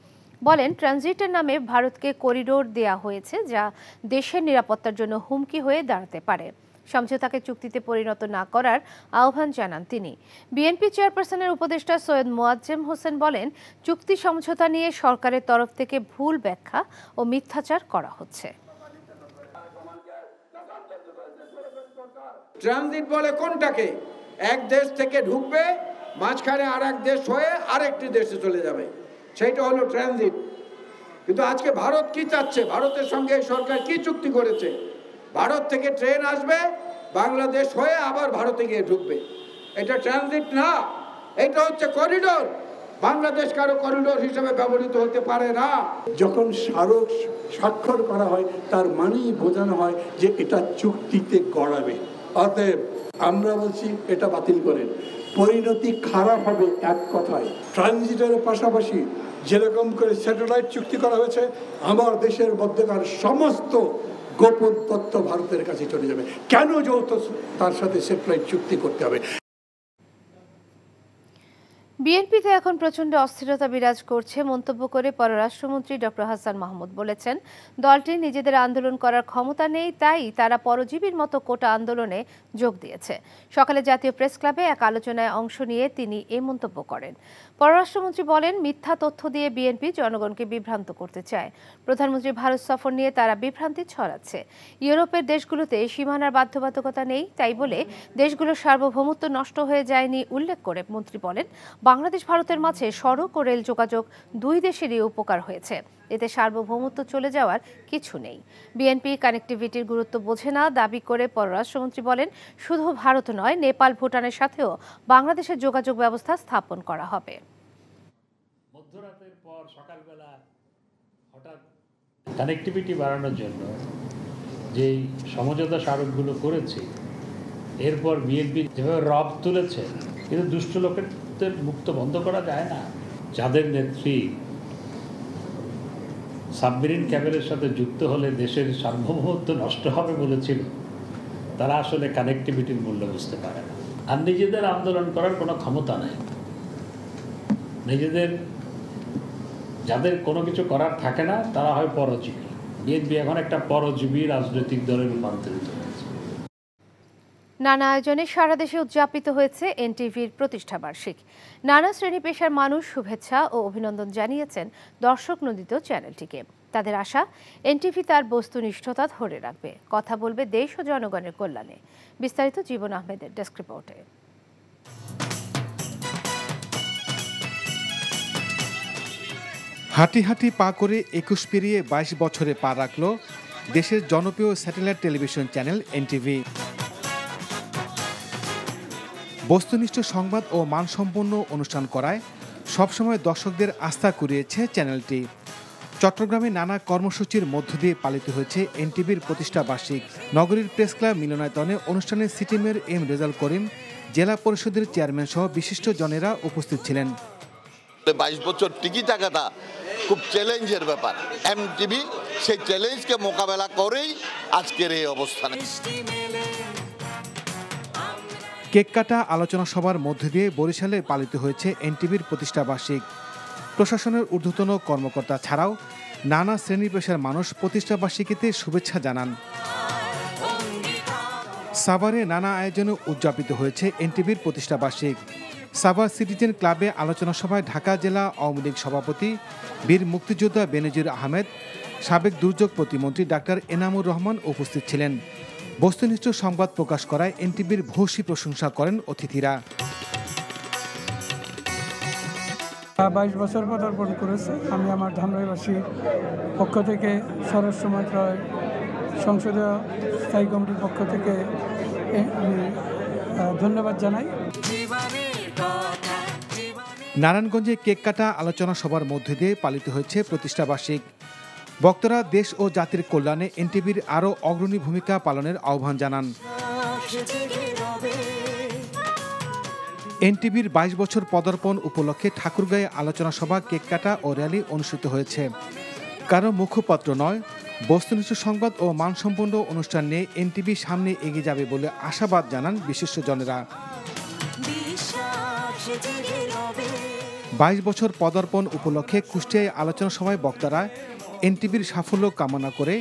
বলেন ট্রানজিটের নামে ভারতকে করিডোর দেয়া হয়েছে যা দেশের নিরাপত্তার জন্য হুমকি হয়ে দাঁড়াতে পারে সমঝোতাকে চুক্তিতে পরিণত না করার আহ্বান জানান তিনি বিএনপি চেয়ারপারসনের উপদেষ্টা সৈয়দ মোয়াজ্জেম হোসেন বলেন চুক্তি সমঝোতা নিয়ে সরকারের তরফ থেকে ভুল ব্যাখ্যা ও মিথ্যাচার করা হচ্ছে ট্রানজিট বলে কোনটাকে এক দেশ থেকে ঢুকবে মাঝখানে আর এক দেশ হয়ে আরেকটি দেশে চলে যাবে সেইটা হলো ট্রানজিট কিন্তু আজকে ভারত কি চাচ্ছে ভারতের সঙ্গে সরকার কি চুক্তি করেছে ভারত থেকে ট্রেন আসবে বাংলাদেশ হয়ে আবার ভারতে গিয়ে ঢুকবে এটা ট্রানজিট না এটা হচ্ছে করিডোর বাংলাদেশ কারো করিডোর হিসেবে ব্যবহৃত হতে পারে না যখন স্মারক স্বাক্ষর করা হয় তার মানেই বোঝানো হয় যে এটা চুক্তিতে গড়াবে অতএব আমরা বলছি এটা বাতিল করেন পরিণতি খারাপ হবে এক কথায় ট্রানজিটের পাশাপাশি যেরকম করে স্যাটেলাইট চুক্তি করা হয়েছে আমার দেশের মধ্যেকার সমস্ত গোপন তত্ত্ব ভারতের কাছে চলে যাবে কেন যৌথ তার সাথে সেটেলাইট চুক্তি করতে হবে বিএনপিতে এখন প্রচণ্ড অস্থিরতা বিরাজ করছে মন্তব্য করে পররাষ্ট্রমন্ত্রী ড হাসান মাহমুদ বলেছেন দলটি নিজেদের আন্দোলন করার ক্ষমতা নেই তাই তারা পরজীবীর মতো কোটা আন্দোলনে যোগ দিয়েছে সকালে জাতীয় প্রেস ক্লাবে এক আলোচনায় অংশ নিয়ে তিনি এ মন্তব্য করেন পররাষ্ট্রমন্ত্রী বলেন মিথ্যা তথ্য দিয়ে বিএনপি জনগণকে বিভ্রান্ত করতে চায় প্রধানমন্ত্রী ভারত সফর নিয়ে তারা বিভ্রান্তি ছড়াচ্ছে ইউরোপের দেশগুলোতে সীমানার বাধ্যবাধকতা নেই তাই বলে দেশগুলোর সার্বভৌমত্ব নষ্ট হয়ে যায়নি উল্লেখ করে মন্ত্রী বলেন বাংলাদেশ ভারতের মাঝে সড়ক ও রেল যোগাযোগ দুই দেশেরই উপকার হয়েছে এতে সার্বভৌমত্ব চলে যাওয়ার কিছু নেই বিএনপি কানেক্টিভিটির গুরুত্ব বোঝে না দাবি করে পররাষ্ট্রমন্ত্রী বলেন শুধু ভারত নয় নেপাল ভুটানের সাথেও বাংলাদেশের যোগাযোগ ব্যবস্থা স্থাপন করা হবে মধ্যরাতের পর সকালবেলা হঠাৎ কানেক্টিভিটি বাড়ানোর জন্য যে সমঝোতা স্মারকগুলো করেছি এরপর বিএনপি যেভাবে রব তুলেছে কিন্তু দুষ্ট লোকের মুক্ত বন্ধ করা যায় না যাদের নেত্রী সাবমেরিন ক্যাবেলের সাথে যুক্ত হলে দেশের সার্বভৌমত্ব নষ্ট হবে বলেছিল তারা আসলে কানেকটিভিটির মূল্য বুঝতে পারে না আর নিজেদের আন্দোলন করার কোনো ক্ষমতা নাই নিজেদের যাদের কোনো কিছু করার থাকে না তারা হয় পরজীবী বিএনপি এখন একটা পরজীবী রাজনৈতিক দলে রূপান্তরিত হয়েছে নানা আয়োজনে সারা দেশে উদযাপিত হয়েছে এনটিভির প্রতিষ্ঠাবার্ষিক নানা শ্রেণী পেশার মানুষ শুভেচ্ছা ও অভিনন্দন জানিয়েছেন দর্শক নন্দিত চ্যানেলটিকে তাদের আশা এনটিভি তার বস্তুনিষ্ঠতা ধরে রাখবে কথা বলবে দেশ ও জনগণের কল্যাণে বিস্তারিত জীবন আহমেদের ডেস্ক রিপোর্টে হাঁটি হাঁটি পা করে একুশ পেরিয়ে বাইশ বছরে পা রাখল দেশের জনপ্রিয় স্যাটেলাইট টেলিভিশন চ্যানেল এনটিভি বস্তুনিষ্ঠ সংবাদ ও মানসম্পন্ন অনুষ্ঠান করায় সবসময় দর্শকদের আস্থা কুড়িয়েছে চ্যানেলটি চট্টগ্রামে নানা কর্মসূচির মধ্য দিয়ে পালিত হয়েছে এনটিভির প্রতিষ্ঠা বার্ষিক নগরীর প্রেস ক্লাব মিলনায়তনে অনুষ্ঠানে city mayor M Rezaul Karim জেলা পরিষদের চেয়ারম্যান সহ বিশিষ্ট জনেরা উপস্থিত ছিলেন বাইশ বছর টিকি টাকাটা খুব চ্যালেঞ্জের ব্যাপার এমটিভি সেই চ্যালেঞ্জকে মোকাবেলা করেই আজকের এই অবস্থানে কেক কাটা আলোচনা সভার মধ্যে দিয়ে বরিশালে পালিত হয়েছে এনটিভির প্রতিষ্ঠাবার্ষিক প্রশাসনের ঊর্ধ্বতন কর্মকর্তা ছাড়াও নানা শ্রেণী পেশার মানুষ প্রতিষ্ঠাবার্ষিকীতে শুভেচ্ছা জানান সাভারে নানা আয়োজনে উদযাপিত হয়েছে এনটিভির প্রতিষ্ঠাবার্ষিক সাভার সিটিজেন ক্লাবে আলোচনা সভায় ঢাকা জেলা আওয়ামী লীগ সভাপতি বীর মুক্তিযোদ্ধা বেনজির আহমেদ সাবেক দুর্যোগ প্রতিমন্ত্রী ডাক্তার এনামুর রহমান উপস্থিত ছিলেন বস্তুনিষ্ঠ সংবাদ প্রকাশ করায় এনটিভির ভূষী প্রশংসা করেন অতিথিরা বাইশ বছর পদার্পণ করেছে আমি আমার ধানরাইবাসীর পক্ষ থেকে স্বরাষ্ট্র মন্ত্রণালয় সংসদীয় স্থায়ী কমিটির পক্ষ থেকে আমি ধন্যবাদ জানাই নারায়ণগঞ্জে কেক কাটা আলোচনা সভার মধ্যে দিয়ে পালিত হয়েছে প্রতিষ্ঠাবার্ষিক বক্তরা দেশ ও জাতির কল্যাণে এনটিভির আরও অগ্রণী ভূমিকা পালনের আহ্বান জানান এনটিভির বাইশ বছর পদার্পণ উপলক্ষে ঠাকুরগাঁয়ে আলোচনা সভা কেক কাটা ও র্যালি অনুষ্ঠিত হয়েছে কারো মুখপাত্র নয় বস্তুনিষ্ঠ সংবাদ ও মানসম্পন্ন অনুষ্ঠান নিয়ে এনটিভি সামনে এগিয়ে যাবে বলে আশাবাদ জানান বিশিষ্টজনেরা বাইশ বছর পদার্পণ উপলক্ষে কুষ্টিয়ায় আলোচনা সভায় বক্তারা এনটিভির সাফল্য কামনা করে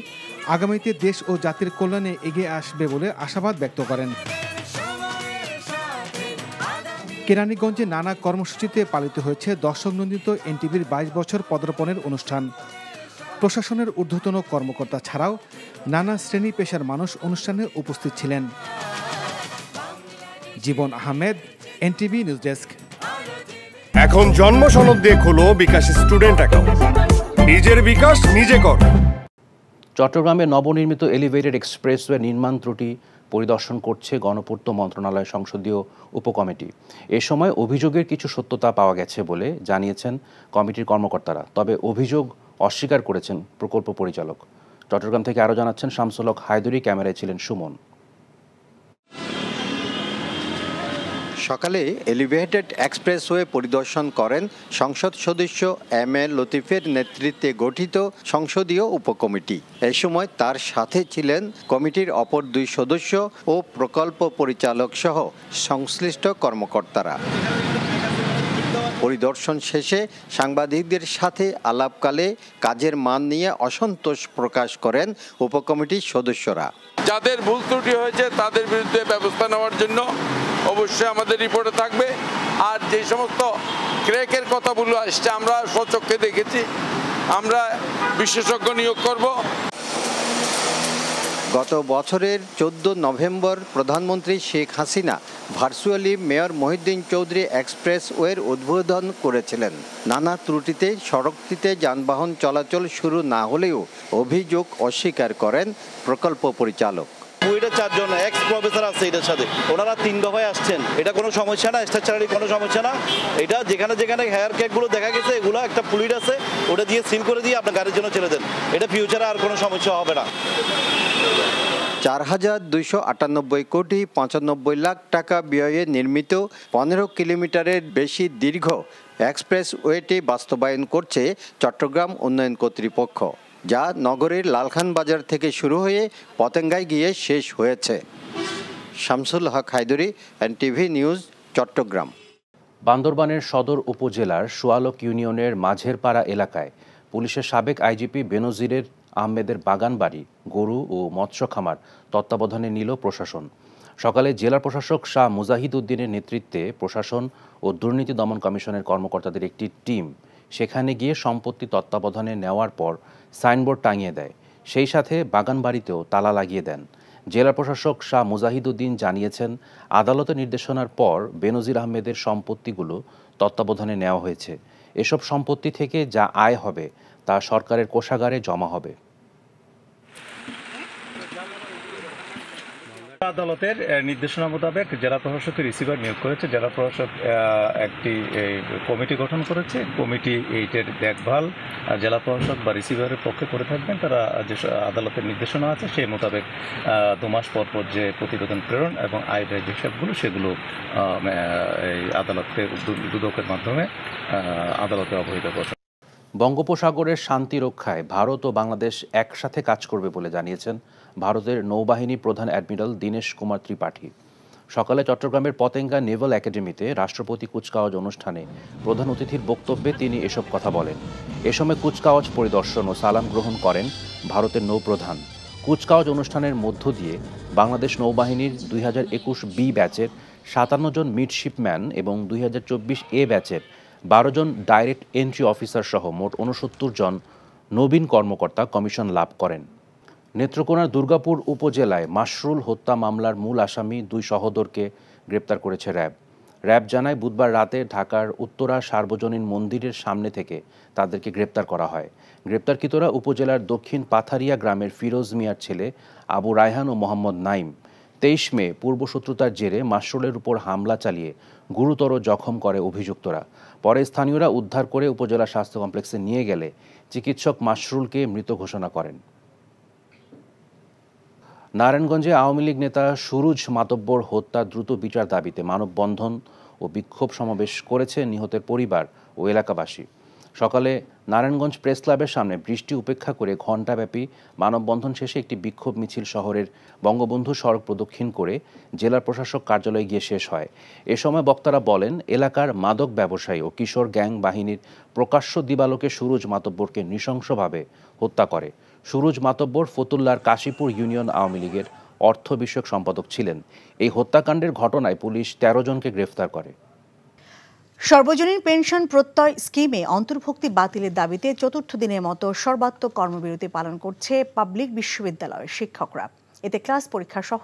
আগামীতে দেশ ও জাতির কল্যাণে এগিয়ে আসবে বলে আশাবাদ ব্যক্ত করেন কেরানীগঞ্জে নানা কর্মসূচিতে পালিত হয়েছে দর্শক নন্দিত এনটিভির বাইশ বছর পদার্পণের অনুষ্ঠান প্রশাসনের ঊর্ধ্বতন কর্মকর্তা ছাড়াও নানা শ্রেণী পেশার মানুষ অনুষ্ঠানে উপস্থিত ছিলেন Jibon Ahmed NTV news desk এখন জন্ম সনদ দিয়ে খোলো বিকাশ স্টুডেন্ট অ্যাকাউন্ট নিজের বিকাশ নিজে কর চট্টগ্রামে নবনির্মিত এলিভেটেড এক্সপ্রেসওয়ে নির্মাণ ত্রুটি পরিদর্শন করছে গণপূর্ত মন্ত্রণালয় সংসদীয় উপকমিটি এ সময় অভিযোগের কিছু সত্যতা পাওয়া গেছে বলে জানিয়েছেন কমিটির কর্মকর্তারা তবে অভিযোগ অস্বীকার করেছেন প্রকল্প পরিচালক চট্টগ্রাম থেকে আরও জানাচ্ছেন শামসুলক হায়দুরি ক্যামেরায় ছিলেন সুমন সকালে এলিভেটেড এক্সপ্রেসওয়ে পরিদর্শন করেন সংসদ সদস্য এম এ লতিফের নেতৃত্বে গঠিত সংসদীয় উপকমিটি এ সময় তার সাথে ছিলেন কমিটির অপর দুই সদস্য ও প্রকল্প পরিচালক সহ সংশ্লিষ্ট কর্মকর্তারা পরিদর্শন শেষে সাংবাদিকদের সাথে আলাপকালে কাজের মান নিয়ে অসন্তোষ প্রকাশ করেন উপকমিটির সদস্যরা যাদের ভুল ত্রুটি হয়েছে তাদের বিরুদ্ধে ব্যবস্থা নেওয়ার জন্য অবশ্যই আমাদের রিপোর্টে থাকবে আর যে সমস্ত ক্রেকের কথাগুলো আসছে আমরা স্বচক্ষে দেখেছি আমরা বিশেষজ্ঞ নিয়োগ করব গত বছরের চোদ্দ নভেম্বর প্রধানমন্ত্রী শেখ হাসিনা ভার্চুয়ালি মেয়র মহিউদ্দিন চৌধুরী এক্সপ্রেসওয়ের উদ্বোধন করেছিলেন নানা ত্রুটিতে সড়কটিতে যানবাহন চলাচল শুরু না হলেও অভিযোগ অস্বীকার করেন প্রকল্প পরিচালক কুয়েটা চারজন এক্স প্রফেসর আছে এটার সাথে ওনারা তিন দফায় আসছেন এটা কোনো সমস্যা না স্ট্রাকচারালি কোনো সমস্যা না এটা যেখানে যেখানে হেয়ার ক্যাকগুলো দেখা গেছে এগুলো একটা ফ্লুইড আছে ওটা দিয়ে সিল করে দিয়ে আপনার গাড়ির জন্য ছেড়ে দেন এটা ফিউচারে আর কোনো সমস্যা হবে না চার হাজার দুইশো আটানব্বই কোটি পঁচানব্বই লাখ টাকা ব্যয়ে নির্মিত পনেরো কিলোমিটারের বেশি দীর্ঘ এক্সপ্রেস ওয়েটি বাস্তবায়ন করছে চট্টগ্রাম উন্নয়ন কর্তৃপক্ষ যা নগরের লালখান বাজার থেকে শুরু হয়ে পতেঙ্গায় গিয়ে শেষ হয়েছে শামসুল হক হায়দুরি টিভি নিউজ চট্টগ্রাম বান্দরবানের সদর উপজেলার সোয়ালক ইউনিয়নের মাঝেরপাড়া এলাকায় পুলিশের সাবেক আইজিপি বেনজিরের আহমেদের বাগান বাড়ি গরু ও মৎস্য খামার তত্ত্বাবধানে নিল প্রশাসন সকালে জেলা প্রশাসক শাহ মুজাহিদ উদ্দিনের নেতৃত্বে প্রশাসন ও দুর্নীতি দমন কমিশনের কর্মকর্তাদের একটি টিম সেখানে গিয়ে সম্পত্তি তত্ত্বাবধানে নেওয়ার পর সাইনবোর্ড টাঙিয়ে দেয় সেই সাথে বাগান বাড়িতেও তালা লাগিয়ে দেন জেলা প্রশাসক শাহ মুজাহিদুদ্দিন জানিয়েছেন আদালতের নির্দেশনার পর বেনজির আহমেদের সম্পত্তিগুলো তত্ত্বাবধানে নেওয়া হয়েছে এসব সম্পত্তি থেকে যা আয় হবে তা সরকারের কোষাগারে জমা হবে আদালতের নির্দেশনা মোতাবেক জেলা প্রশাসককে রিসিভার নিয়োগ করেছে জেলা প্রশাসক একটি কমিটি গঠন করেছে কমিটি এইটার দেখভাল জেলা প্রশাসক বা রিসিভারের পক্ষে করে থাকবেন তারা যে আদালতের নির্দেশনা আছে সেই মোতাবেক দু মাস পর পর যে প্রতিবেদন প্রেরণ এবং আয় ব্যয় যে হিসাবগুলো সেগুলো এই আদালতের দুদকের মাধ্যমে আদালতে অবহিত করছে বঙ্গোপসাগরের শান্তি রক্ষায় ভারত ও বাংলাদেশ একসাথে কাজ করবে বলে জানিয়েছেন ভারতের নৌবাহিনী প্রধান অ্যাডমিরাল দীনেশ কুমার ত্রিপাঠী সকালে চট্টগ্রামের পতেঙ্গা নেভাল একাডেমিতে রাষ্ট্রপতি কুচকাওয়াজ অনুষ্ঠানে প্রধান অতিথির বক্তব্যে তিনি এসব কথা বলেন এ সময় কুচকাওয়াজ পরিদর্শন ও সালাম গ্রহণ করেন ভারতের নৌপ্রধান কুচকাওয়াজ অনুষ্ঠানের মধ্য দিয়ে বাংলাদেশ নৌবাহিনীর দুই বি ব্যাচের সাতান্ন জন মিডশিপম্যান এবং দুই এ ব্যাচের বারো জন ডাইরেক্ট এন্ট্রি অফিসার সহ মোট উনসত্তর জন নবীন কর্মকর্তা কমিশন লাভ করেন নেত্রকোনার দুর্গাপুর উপজেলায় মাশরুল হত্যা মামলার মূল আসামি দুই সহোদরকে গ্রেপ্তার করেছে র্যাব র্যাব জানায় বুধবার রাতে ঢাকার উত্তরা সার্বজনীন মন্দিরের সামনে থেকে তাদেরকে গ্রেপ্তার করা হয় গ্রেপ্তারকৃতরা উপজেলার দক্ষিণ পাথারিয়া গ্রামের ফিরোজ মিয়ার ছেলে আবু রায়হান ও মোহাম্মদ নাইম তেইশ মে পূর্বশত্রুতার জেরে মাশরুলের উপর হামলা চালিয়ে গুরুতর জখম করে অভিযুক্তরা পরে স্থানীয়রা উদ্ধার করে উপজেলা স্বাস্থ্য কমপ্লেক্সে নিয়ে গেলে চিকিৎসক মাশরুলকে মৃত ঘোষণা করেন নারায়ণগঞ্জে আওয়ামী লীগ নেতা সুরুজ মাতব্বর হত্যা দ্রুত বিচার দাবিতে মানববন্ধন ও বিক্ষোভ সমাবেশ করেছে নিহতের পরিবার ও এলাকাবাসী সকালে নারায়ণগঞ্জ প্রেস ক্লাবের সামনে বৃষ্টি উপেক্ষা করে ঘণ্টাব্যাপী মানববন্ধন শেষে একটি বিক্ষোভ মিছিল শহরের বঙ্গবন্ধু সড়ক প্রদক্ষিণ করে জেলা প্রশাসক কার্যালয়ে গিয়ে শেষ হয় এ সময় বক্তারা বলেন এলাকার মাদক ব্যবসায়ী ও কিশোর গ্যাং বাহিনীর প্রকাশ্য দিবালোকে সুরুজ মাতব্বরকে নৃশংসভাবে হত্যা করে সুরুজ মাতব্বর ফতুল্লার কাশীপুর ইউনিয়ন আওয়ামী লীগের অর্থ বিষয়ক সম্পাদক ছিলেন এই হত্যাকাণ্ডের ঘটনায় পুলিশ ১৩ জনকে গ্রেফতার করে সর্বজনীন পেনশন প্রত্যয় স্কিমে অন্তর্ভুক্তি বাতিলের দাবিতে চতুর্থ দিনের মতো সর্বাত্মক কর্মবিরতি পালন করছে পাবলিক বিশ্ববিদ্যালয়ের শিক্ষকরা এতে ক্লাস পরীক্ষা সহ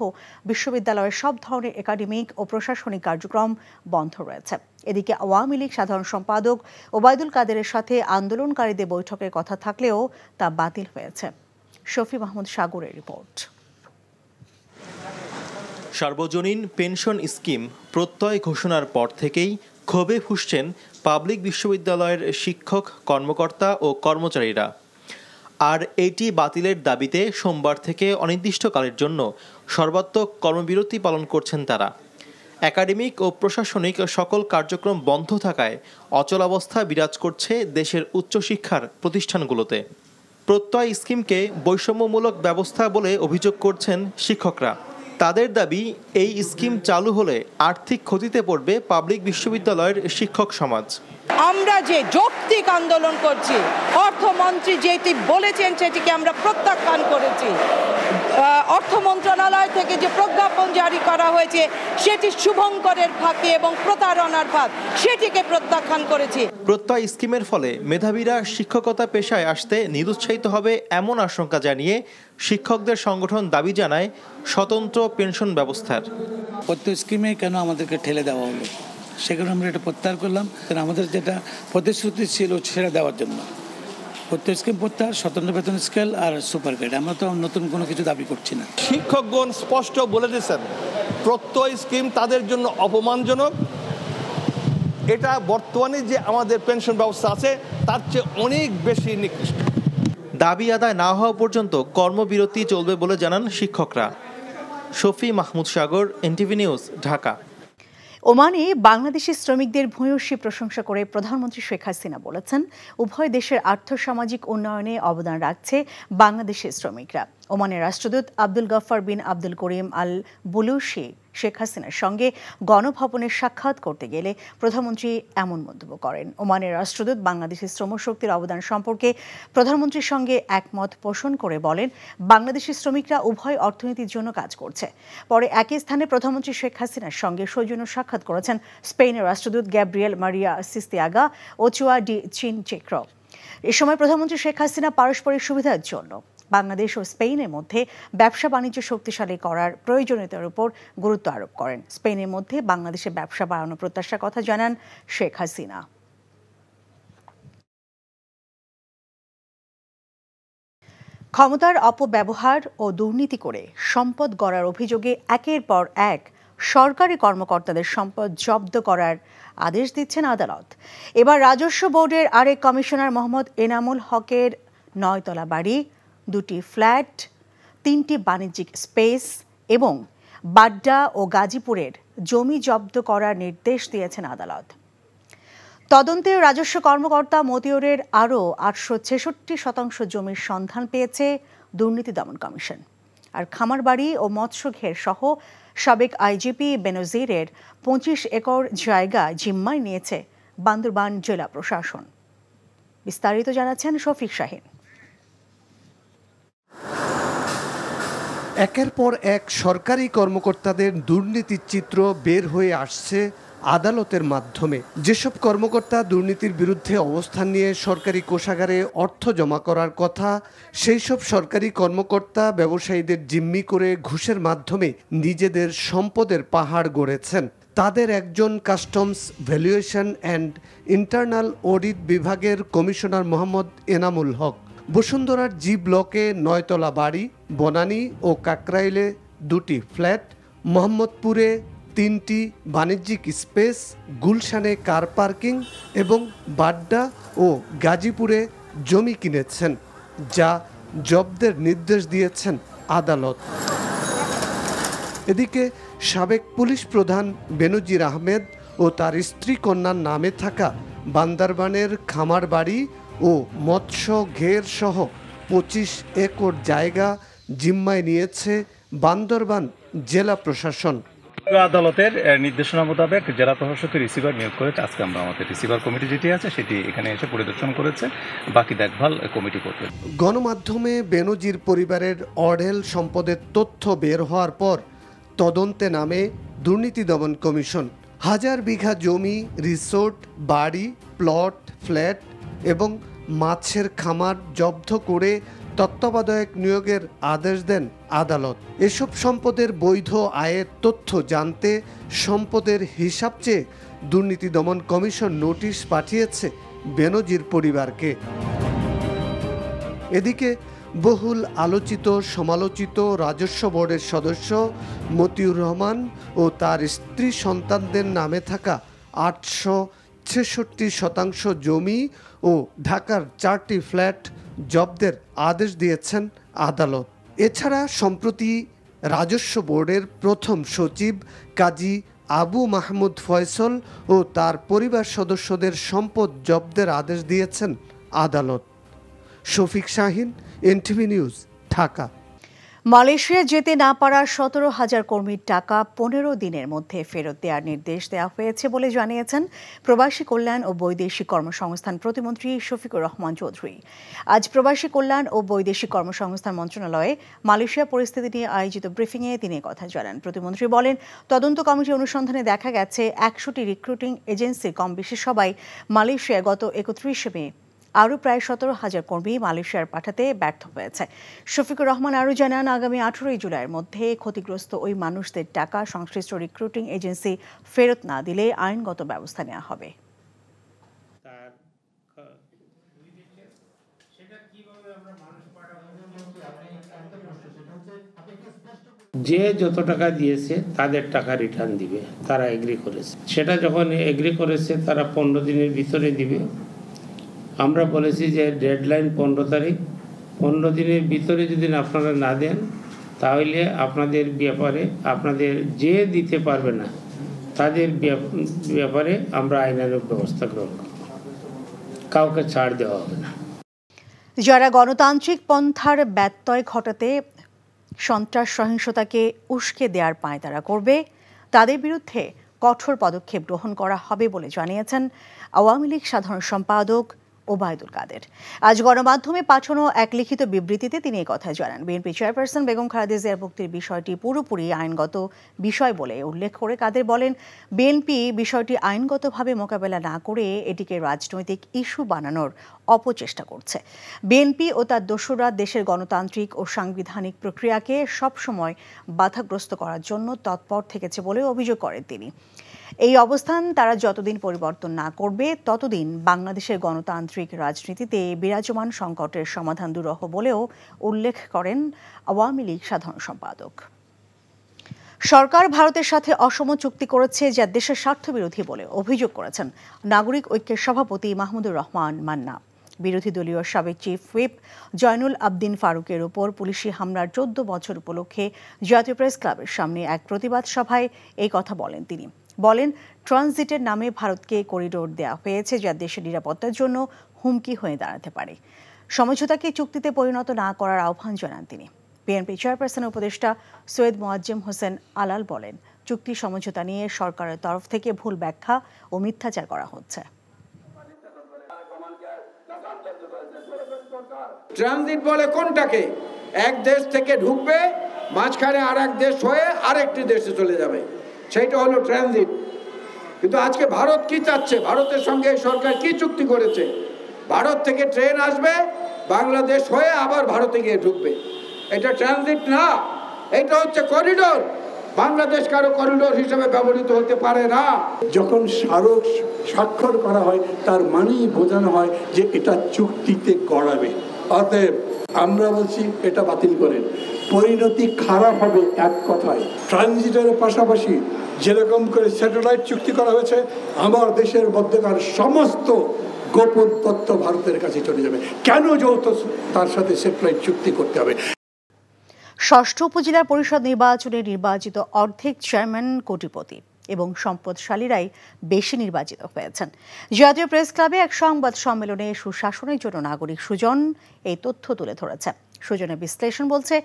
বিশ্ববিদ্যালয়ের সব ধরনের একাডেমিক ও প্রশাসনিক কার্যক্রম বন্ধ রয়েছে এদিকে আওয়ামী লীগ সাধারণ সম্পাদক ওবায়দুল কাদেরের সাথে আন্দোলনকারীদের বৈঠকের কথা থাকলেও তা বাতিল হয়েছে শফি মাহমুদ সাগরের রিপোর্ট সার্বজনীন পেনশন স্কিম প্রত্যয় ঘোষণার পর থেকেই ক্ষোভে ফুসছেন পাবলিক বিশ্ববিদ্যালয়ের শিক্ষক কর্মকর্তা ও কর্মচারীরা আর এটি বাতিলের দাবিতে সোমবার থেকে অনির্দিষ্টকালের জন্য সর্বাত্মক কর্মবিরতি পালন করছেন তারা একাডেমিক ও প্রশাসনিক সকল কার্যক্রম বন্ধ থাকায় অচলাবস্থা বিরাজ করছে দেশের উচ্চশিক্ষার প্রতিষ্ঠানগুলোতে প্রত্যয় স্কিমকে বৈষম্যমূলক ব্যবস্থা বলে অভিযোগ করছেন শিক্ষকরা তাদের দাবি এই স্কিম চালু হলে আর্থিক ক্ষতিতে পড়বে পাবলিক বিশ্ববিদ্যালয়ের শিক্ষক সমাজ আমরা যে যৌক্তিক আন্দোলন করছি অর্থমন্ত্রী যেটি বলেছেন সেটিকে আমরা প্রত্যাখ্যান করেছি অর্থ মন্ত্রণালয় থেকে যে প্রজ্ঞাপন জারি করা হয়েছে সেটি শুভঙ্করের ফাঁকে এবং প্রতারণার ফাঁক সেটিকে প্রত্যাখ্যান করেছে প্রত্যয় স্কিমের ফলে মেধাবীরা শিক্ষকতা পেশায় আসতে নিরুৎসাহিত হবে এমন আশঙ্কা জানিয়ে শিক্ষকদের সংগঠন দাবি জানায় স্বতন্ত্র পেনশন ব্যবস্থার প্রত্যয় স্কিমে কেন আমাদেরকে ঠেলে দেওয়া হলো সেখানে আমরা এটা প্রত্যাহার করলাম আমাদের যেটা প্রতিশ্রুতি ছিল সেটা দেওয়ার জন্য প্রত্যেক স্কিম প্রত্যাহার স্বতন্ত্র বেতন স্কেল আর সুপার গ্রেড আমরা তো নতুন কোনো কিছু দাবি করছি না শিক্ষকগণ স্পষ্ট বলে দিয়েছেন প্রত্যয় স্কিম তাদের জন্য অপমানজনক এটা বর্তমানে যে আমাদের পেনশন ব্যবস্থা আছে তার চেয়ে অনেক বেশি নিকৃষ্ট দাবি আদায় না হওয়া পর্যন্ত কর্মবিরতি চলবে বলে জানান শিক্ষকরা শফি মাহমুদ সাগর এনটিভি নিউজ ঢাকা ওমানে বাংলাদেশি শ্রমিকদের ভূয়সী প্রশংসা করে প্রধানমন্ত্রী শেখ হাসিনা বলেছেন উভয় দেশের আর্থসামাজিক উন্নয়নে অবদান রাখছে বাংলাদেশের শ্রমিকরা ওমানের রাষ্ট্রদূত আব্দুল গফার বিন আব্দুল করিম আল বুলুশি শেখ হাসিনার সঙ্গে গণভবনে সাক্ষাৎ করতে গেলে প্রধানমন্ত্রী এমন মন্তব্য করেন ওমানের রাষ্ট্রদূত বাংলাদেশের শ্রমশক্তির অবদান সম্পর্কে প্রধানমন্ত্রীর সঙ্গে একমত পোষণ করে বলেন বাংলাদেশের শ্রমিকরা উভয় অর্থনীতির জন্য কাজ করছে পরে একই স্থানে প্রধানমন্ত্রী শেখ হাসিনার সঙ্গে সৌজন্য সাক্ষাৎ করেছেন স্পেনের রাষ্ট্রদূত Gabriel Maria Sistiaga Ochoa de Chinchetru এ সময় প্রধানমন্ত্রী শেখ হাসিনা পারস্পরিক সুবিধার জন্য বাংলাদেশ ও স্পেনের মধ্যে ব্যবসা বাণিজ্য শক্তিশালী করার প্রয়োজনীয়তার উপর গুরুত্ব আরোপ করেন স্পেনের মধ্যে বাংলাদেশে ব্যবসা বাড়ানোর প্রত্যাশার কথা জানান শেখ হাসিনা ক্ষমতার অপব্যবহার ও দুর্নীতি করে সম্পদ গড়ার অভিযোগে একের পর এক সরকারি কর্মকর্তাদের সম্পদ জব্দ করার আদেশ দিচ্ছেন আদালত এবার রাজস্ব বোর্ডের আরেক কমিশনার মোহাম্মদ এনামুল হকের নয়তলা বাড়ি দুটি ফ্ল্যাট তিনটি বাণিজ্যিক স্পেস এবং বাড্ডা ও গাজীপুরের জমি জব্দ করার নির্দেশ দিয়েছেন আদালত তদন্তে রাজস্ব কর্মকর্তা মতিয়রের আরও আটশো ছেষট্টি শতাংশ জমির সন্ধান পেয়েছে দুর্নীতি দমন কমিশন আর খামারবাড়ি ও মৎস্য ঘের সহ সাবেক আইজিপি বেনজিরের পঁচিশ একর জায়গা জিম্মায় নিয়েছে বান্দরবান জেলা প্রশাসন বিস্তারিত জানাচ্ছেন শফিক শাহিন একের পর এক সরকারি কর্মকর্তাদের দুর্নীতির চিত্র বের হয়ে আসছে আদালতের মাধ্যমে যেসব কর্মকর্তা দুর্নীতির বিরুদ্ধে অবস্থান নিয়ে সরকারি কোষাগারে অর্থ জমা করার কথা সেই সব সরকারি কর্মকর্তা ব্যবসায়ীদের জিম্মি করে ঘুষের মাধ্যমে নিজেদের সম্পদের পাহাড় গড়েছেন তাদের একজন customs valuation and internal audit বিভাগের কমিশনার মোহাম্মদ এনামুল হক বসুন্ধরার জি ব্লকে নয়তলা বাড়ি বনানী ও কাকরাইলে দুটি ফ্ল্যাট মোহাম্মদপুরে তিনটি বাণিজ্যিক স্পেস গুলশানে কার পার্কিং এবং বাড্ডা ও গাজীপুরে জমি কিনেছেন যা জব্দের নির্দেশ দিয়েছেন আদালত এদিকে সাবেক পুলিশ প্রধান বেনজির আহমেদ ও তার স্ত্রী কন্যার নামে থাকা বান্দারবানের খামার বাড়ি ও মৎস্য ঘের সহ পঁচিশ একর জায়গা জিম্মায় নিয়েছে বান্দরবান জেলা প্রশাসন আদালতের নির্দেশনা মোতাবেক জেলা প্রশাসকের রিসিভার নিয়োগ করেছে আজকে আমরা আমাদের রিসিভার কমিটি যেটি আছে সেটি এখানে এসে পরিদর্শন করেছে বাকি দেখভাল কমিটি করবে গণমাধ্যমে বেনজির পরিবারের অঢেল সম্পদের তথ্য বের হওয়ার পর তদন্তে নামে দুর্নীতি দমন কমিশন হাজার বিঘা জমি রিসোর্ট বাড়ি প্লট ফ্ল্যাট এবং মাছের খামার জব্দ করে তত্ত্বাবধায়ক নিয়োগের আদেশ দেন আদালত এসব সম্পদের বৈধ আয়ের তথ্য জানতে সম্পদের হিসাব চেয়ে দুর্নীতি দমন কমিশন নোটিশ পাঠিয়েছে বেনজির পরিবারকে এদিকে বহুল আলোচিত সমালোচিত রাজস্ব বোর্ডের সদস্য মতিউর রহমান ও তার স্ত্রী সন্তানদের নামে থাকা আটশো ছেষট্টি শতাংশ জমি ও ঢাকার চারটি ফ্ল্যাট জব্দের আদেশ দিয়েছেন আদালত এছাড়া সম্প্রতি রাজস্ব বোর্ডের প্রথম সচিব কাজী আবু মাহমুদ ফয়সল ও তার পরিবার সদস্যদের সম্পদ জব্দের আদেশ দিয়েছেন আদালত Shafiq Shahin NTV news Dhaka Malaysia যেতে না পারা সতেরো হাজার কর্মীর টাকা পনেরো দিনের মধ্যে ফেরত দেওয়ার নির্দেশ দেওয়া হয়েছে বলে জানিয়েছেন প্রবাসী কল্যাণ ও বৈদেশিক কর্মসংস্থান প্রতিমন্ত্রী শফিকুর রহমান চৌধুরী আজ প্রবাসী কল্যাণ ও বৈদেশিক কর্মসংস্থান মন্ত্রণালয়ে মালয়েশিয়া পরিস্থিতি নিয়ে আয়োজিত ব্রিফিংয়ে তিনি কথা জানান প্রতিমন্ত্রী বলেন তদন্ত কমিটি অনুসন্ধানে দেখা গেছে একশোটি রিক্রুটিং এজেন্সি কম বেশি সবাই মালয়েশিয়ায় গত একত্রিশে মে আরও প্রায় সতেরো হাজার কর্মী মালয়েশিয়ার পাঠাতে ব্যর্থ হয়েছে শফিকুর রহমান আরও জানান আগামী আঠেরোই জুলাইয়ের মধ্যে ক্ষতিগ্রস্ত ওই মানুষদের টাকা সংশ্লিষ্ট রিক্রুটিং এজেন্সি ফেরত না দিলে আইনগত ব্যবস্থা নেওয়া হবে যে যত টাকা দিয়েছে তাদের টাকা রিটার্ন দিবে তারা এগ্রি করেছে সেটা যখন এগ্রি করেছে তারা পনেরো দিনের ভিতরে দিবে আমরা বলেছি যে ডেডলাইন পনেরো তারিখ পনেরো দিনের ভিতরে যদি আপনারা না দেন তাহলে আপনাদের ব্যাপারে আপনাদের যে দিতে পারবে না তাদের ব্যাপারে আমরা আইনানুক ব্যবস্থা গ্রহণ করব কাউকে ছাড় দেওয়া হবে না যারা গণতান্ত্রিক পন্থার ব্যত্যয় ঘটাতে সন্ত্রাস সহিংসতাকে উস্কে দেওয়ার পায় তারা করবে তাদের বিরুদ্ধে কঠোর পদক্ষেপ গ্রহণ করা হবে বলে জানিয়েছেন আওয়ামী লীগ সাধারণ সম্পাদক ওবায়দুল কাদের আজ গণমাধ্যমে পাঠানো এক লিখিত বিবৃতিতে তিনি কথা জানান বিএনপি চেয়ারপারসন বেগম খালেদা জিয়ার মুক্তির বিষয়টি পুরোপুরি আইনগত বিষয় বলে উল্লেখ করে কাদের বলেন বিএনপি বিষয়টি আইনগতভাবে মোকাবেলা না করে এটিকে রাজনৈতিক ইস্যু বানানোর অপচেষ্টা করছে বিএনপি ও তার দোসররা দেশের গণতান্ত্রিক ও সাংবিধানিক প্রক্রিয়াকে সবসময় বাধাগ্রস্ত করার জন্য তৎপর থেকেছে বলে অভিযোগ করেন তিনি এই অবস্থান তারা যতদিন পরিবর্তন না করবে ততদিন বাংলাদেশের গণতান্ত্রিক রাজনীতিতে বিরাজমান সংকটের সমাধান দুরহ বলেও উল্লেখ করেন আওয়ামী লীগ সাধারণ সম্পাদক সরকার ভারতের সাথে অসম চুক্তি করেছে যা দেশের স্বার্থবিরোধী বলে অভিযোগ করেছেন নাগরিক ঐক্যের সভাপতি মাহমুদুর রহমান মান্না বিরোধী দলীয় সাবেক চিফ হুইপ জয়নুল আবদিন ফারুকের ওপর পুলিশি হামলার চোদ্দ বছর উপলক্ষে জাতীয় প্রেস ক্লাবের সামনে এক প্রতিবাদ সভায় এই কথা বলেন তিনি বলেন ট্রানজিটের নামে ভারতকে করিডোর দেওয়া হয়েছে যা দেশের নিরাপত্তার জন্য হুমকি হয়ে দাঁড়াতে পারে সমঝোতাকে চুক্তিতে পরিণত না করার আহ্বান জানান তিনি বিএনপি চেয়ারপারসনের উপদেষ্টা সৈয়দ মোয়াজ্জেম হোসেন আলাল বলেন চুক্তি সমঝোতা নিয়ে সরকারের তরফ থেকে ভুল ব্যাখ্যা ও মিথ্যাচার করা হচ্ছে ট্রানজিট বলে কোনটাকে এক দেশ থেকে ঢুকবে মাঝখানে আর এক দেশ হয়ে আরেকটি দেশে চলে যাবে সেইটা হলো ট্রানজিট কিন্তু আজকে ভারত কি চাচ্ছে ভারতের সঙ্গে সরকার কি চুক্তি করেছে ভারত থেকে ট্রেন আসবে বাংলাদেশ হয়ে আবার ভারতে গিয়ে ঢুকবে এটা ট্রানজিট না এটা হচ্ছে করিডোর বাংলাদেশ কারো করিডোর হিসেবে ব্যবহৃত হতে পারে না যখন স্মারক স্বাক্ষর করা হয় তার মানেই বোঝানো হয় যে এটা চুক্তিতে গড়াবে অতএব আমরা বলছি এটা বাতিল করেন পরিণতি খারাপ হবে এক কথায় ট্রানজিটের পাশাপাশি যেরকম করে স্যাটেলাইট চুক্তি করা হয়েছে আমার দেশের মধ্যেকার সমস্ত গোপন তথ্য ভারতের কাছে চলে যাবে কেন যৌথ তার সাথে স্যাটেলাইট চুক্তি করতে হবে ষষ্ঠ উপজেলা পরিষদ নির্বাচনে নির্বাচিত অর্ধেক চেয়ারম্যান কোটিপতি এবং সম্পদশালীরাই বেশি নির্বাচিত হয়েছেন জাতীয় প্রেস ক্লাবে এক সংবাদ সম্মেলনে সুশাসনের জন্য নাগরিক সুজন এই তথ্য তুলে ধরেছে সুজনের বিশ্লেষণ বলছে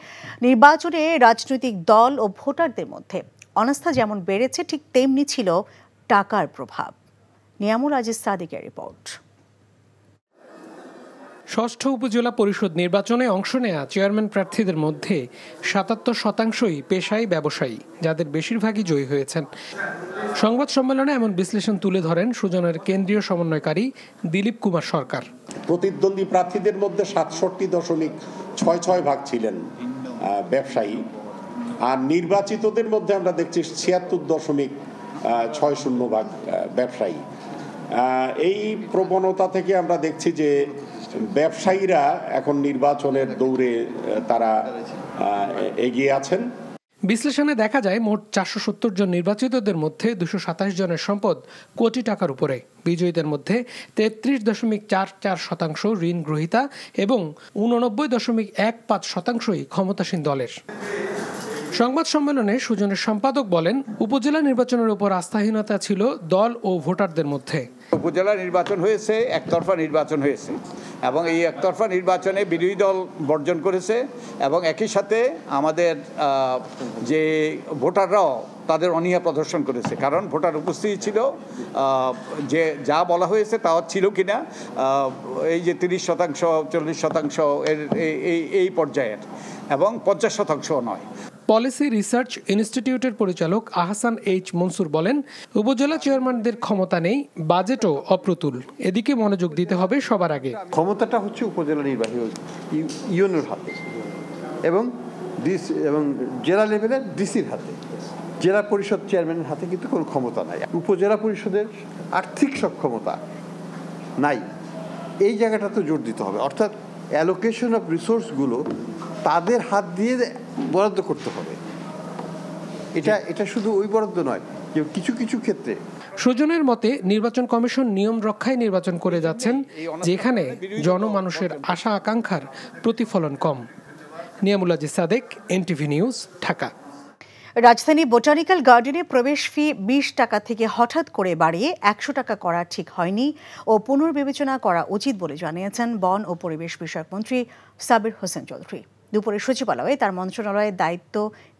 নির্বাচনে রাজনৈতিক দল ও ভোটারদের মধ্যে অনাস্থা যেমন বেড়েছে ঠিক তেমনি ছিল টাকার প্রভাব নিয়ামুল আজিজ সাদিকের রিপোর্ট ষষ্ঠ উপজেলা পরিষদ নির্বাচনে অংশ নেয়া চেয়ারম্যান প্রার্থীদের মধ্যে সাতাত্তর শতাংশই পেশায় ব্যবসায়ী যাদের বেশিরভাগই জয়ী হয়েছেন সংবাদ সম্মেলনে এমন বিশ্লেষণ তুলে ধরেন সুজনের কেন্দ্রীয় সমন্বয়কারী দিলীপ কুমার সরকার প্রতিদ্বন্দ্বী প্রার্থীদের মধ্যে সাতষট্টি দশমিক ছয় ছয় ভাগ ছিলেন ব্যবসায়ী আর নির্বাচিতদের মধ্যে আমরা দেখছি ছিয়াত্তর দশমিক ছয় শূন্য ভাগ ব্যবসায়ী এই প্রবণতা থেকে আমরা দেখছি যে ব্যবসায়ীরা এখন নির্বাচনের দৌড়ে তারা এগিয়ে আছেন বিশ্লেষণে দেখা যায় মোট চারশো সত্তর জন নির্বাচিতদের মধ্যে দুশো সাতাশ জনের সম্পদ কোটি টাকার উপরে বিজয়ীদের মধ্যে তেত্রিশ দশমিক চার চার শতাংশ ঋণ গ্রহীতা এবং উননব্বই দশমিক এক পাঁচ শতাংশই ক্ষমতাসীন দলের সংবাদ সম্মেলনে সুজনের সম্পাদক বলেন উপজেলা নির্বাচনের উপর আস্থাহীনতা ছিল দল ও ভোটারদের মধ্যে উপজেলা নির্বাচন হয়েছে একতরফা নির্বাচন হয়েছে এবং এই একতরফা নির্বাচনে বিরোধী দল বর্জন করেছে এবং একই সাথে আমাদের যে ভোটাররাও তাদের অনীহা প্রদর্শন করেছে কারণ ভোটার উপস্থিতি ছিল যে যা বলা হয়েছে তাও ছিল কি না এই যে তিরিশ শতাংশ চল্লিশ শতাংশ এর এই এই পর্যায়ের এবং পঞ্চাশ শতাংশও নয় পলিসি রিসার্চ ইনস্টিটিউটের পরিচালক আহসান এইচ মনসুর বলেন উপজেলা চেয়ারম্যানদের ক্ষমতা নেই বাজেটও অপ্রতুল এদিকে মনোযোগ দিতে হবে সবার আগে ক্ষমতাটা হচ্ছে উপজেলা নির্বাহী ইউনের হাতে এবং এবং জেলা লেভেলে ডিসির হাতে জেলা পরিষদ চেয়ারম্যানের হাতে কিন্তু কোনো ক্ষমতা নাই উপজেলা পরিষদের আর্থিক সক্ষমতা নাই এই জায়গাটা তো জোর দিতে হবে অর্থাৎ অ্যালোকেশন অফ রিসোর্সগুলো তাদের হাত দিয়ে বরাদ্দ করতে হবে এটা এটা শুধু ওই বরাদ্দ নয় কেউ কিছু কিছু ক্ষেত্রে সুজনের মতে নির্বাচন কমিশন নিয়ম রক্ষায় নির্বাচন করে যাচ্ছেন যেখানে জনমানুষের আশা আকাঙ্ক্ষার প্রতিফলন কম নিয়ামুল্লাজি সাদেক এনটিভি নিউজ ঢাকা রাজধানী বোটানিক্যাল গার্ডেনে প্রবেশ ফি বিশ টাকা থেকে হঠাৎ করে বাড়িয়ে একশো টাকা করা ঠিক হয়নি ও পুনর্বিবেচনা করা উচিত বলে জানিয়েছেন বন ও পরিবেশ বিষয়ক মন্ত্রী সাবির হোসেন চৌধুরী দুপুরে সচিবালয়ে তার মন্ত্রণালয়ের দায়িত্ব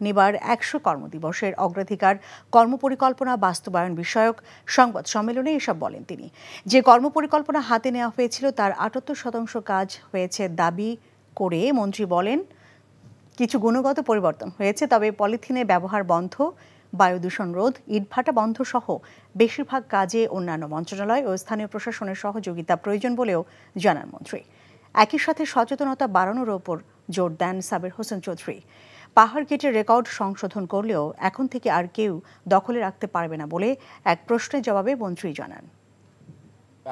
নেবার একশো কর্মদিবসের অগ্রাধিকার কর্মপরিকল্পনা বাস্তবায়ন বিষয়ক সংবাদ সম্মেলনে এসব বলেন তিনি যে কর্মপরিকল্পনা হাতে নেওয়া হয়েছিল তার আটাত্তর শতাংশ কাজ হয়েছে দাবি করে মন্ত্রী বলেন কিছু গুণগত পরিবর্তন হয়েছে তবে পলিথিনের ব্যবহার বন্ধ বায়ু দূষণ রোধ ইটভাটা বন্ধ সহ বেশিরভাগ কাজে অন্যান্য মন্ত্রণালয় ও স্থানীয় প্রশাসনের সহযোগিতা প্রয়োজন বলেও জানান মন্ত্রী একই সাথে সচেতনতা বাড়ানোর ওপর জোর দেন সাবের হোসেন চৌধুরী পাহাড় গেটে রেকর্ড সংশোধন করলেও এখন থেকে আর কেউ দখলে রাখতে পারবে না বলে এক প্রশ্নের জবাবে মন্ত্রী জানান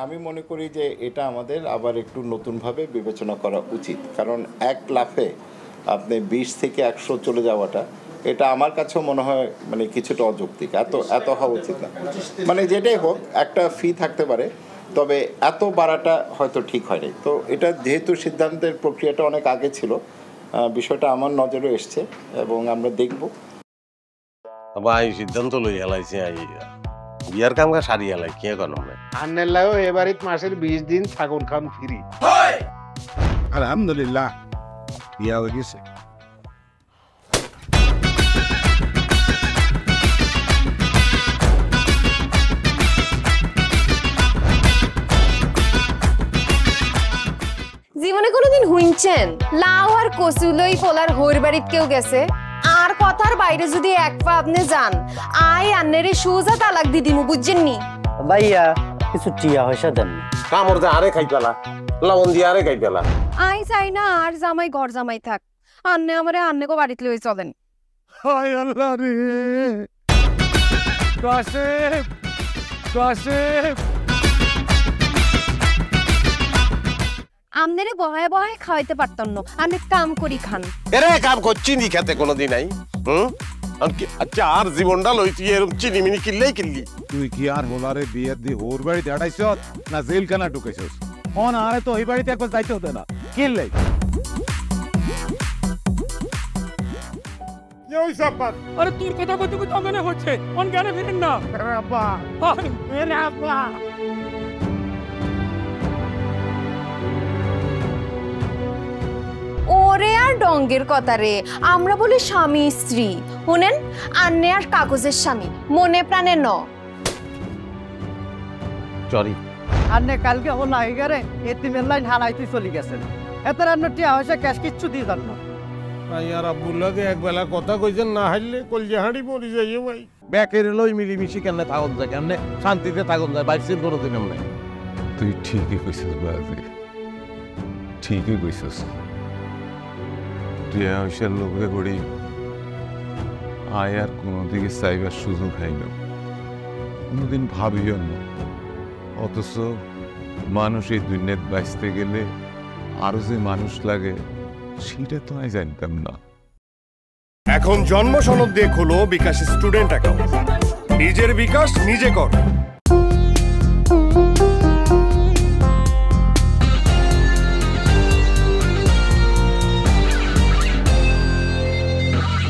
আমি মনে করি যে এটা আমাদের আবার একটু নতুনভাবে বিবেচনা করা উচিত কারণ এক লাফে আপনি বিশ থেকে একশো চলে যাওয়াটা এটা আমার কাছেও মনে হয় মানে কিছুটা অযৌক্তিক এত এত হওয়া উচিত না মানে যেটাই হোক একটা ফি থাকতে পারে তবে এত বাড়াটা হয়তো ঠিক হয়নি তো এটা যেহেতু সিদ্ধান্তের প্রক্রিয়াটা অনেক আগে ছিল বিষয়টা আমার নজরে এসছে এবং আমরা দেখব ভাই সিদ্ধান্ত লই হেলাইছে বিয়ার কাম কা সারি হেলাই কে কেন আন্নের লাগো এবারে মাসের বিশ দিন থাকুন খাম ফিরি আলহামদুলিল্লাহ বিয়া হয়ে গেছে বলছেন লাউ আর কচুলই পোলার হইর বাড়িত কেউ গেছে আর কথার বাইরে যদি এক পা আপনি যান আই আন্নেরে সুজা তালাক দি দিমু বুঝছেন নি ভাইয়া কিছু টিয়া হইসা দেন কামর যা আরে খাই পেলা লবণ দিয়ে আরে খাই পেলা আই চাই না আর জামাই ঘর জামাই থাক আন্নে আমারে আন্নে কো বাড়িতে লই চলেন হায় আল্লাহ রে কাশেপ কাশেপ আমনেরে বহায় বহায় খাওয়াইতে পারতাম না আমি কাম করি খান এরে কাম করছি নি খেতে কোনোদিন নাই হুম আচ্ছা আর জীবনটা লইছি এরকম চিনি মিনি কিল্লি তুই কি আর হোলারে দি হোর বাড়ি দাঁড়াইছ না জেলখানা ঢুকেছিস অন আরে তো এই বাড়িতে একবার যাইতে হতো না কিল্লে তোর কথা কত কত হচ্ছে অন জ্ঞানে ফিরেন না ঘরে আর ডঙ্গের কথারে আমরা বলি স্বামী স্ত্রী শুনেন আন্নে আর কাগজের স্বামী মনে প্রাণে ন চরি আন্নে কালকে ও নাইগারে হারাইতে চলে গেছেন এত রান্নটি ক্যাশ কিচ্ছু দিয়ে একবেলা কথা কইছেন না হাইলে কলজে হাঁড়ি পড়ি যাইয়ে ভাই ব্যাকের লই মিলিমিশি কেন থাকুন যায় কেমনে শান্তিতে থাকুন যায় বাইসের কোনো দিন তুই ঠিকই কইছিস বাজে ঠিকই কইছিস টিয়া ঐশার লোভে ঘড়ি আয় আর কোনো দিকে চাইবার সুযোগ হয়নি কোনোদিন ভাবিও না অথচ মানুষ এই দুনিয়াত বাঁচতে গেলে আরো যে মানুষ লাগে সেটা তো আমি জানতাম না এখন জন্ম সনদ দিয়ে খোলো বিকাশ স্টুডেন্ট অ্যাকাউন্ট নিজের বিকাশ নিজে কর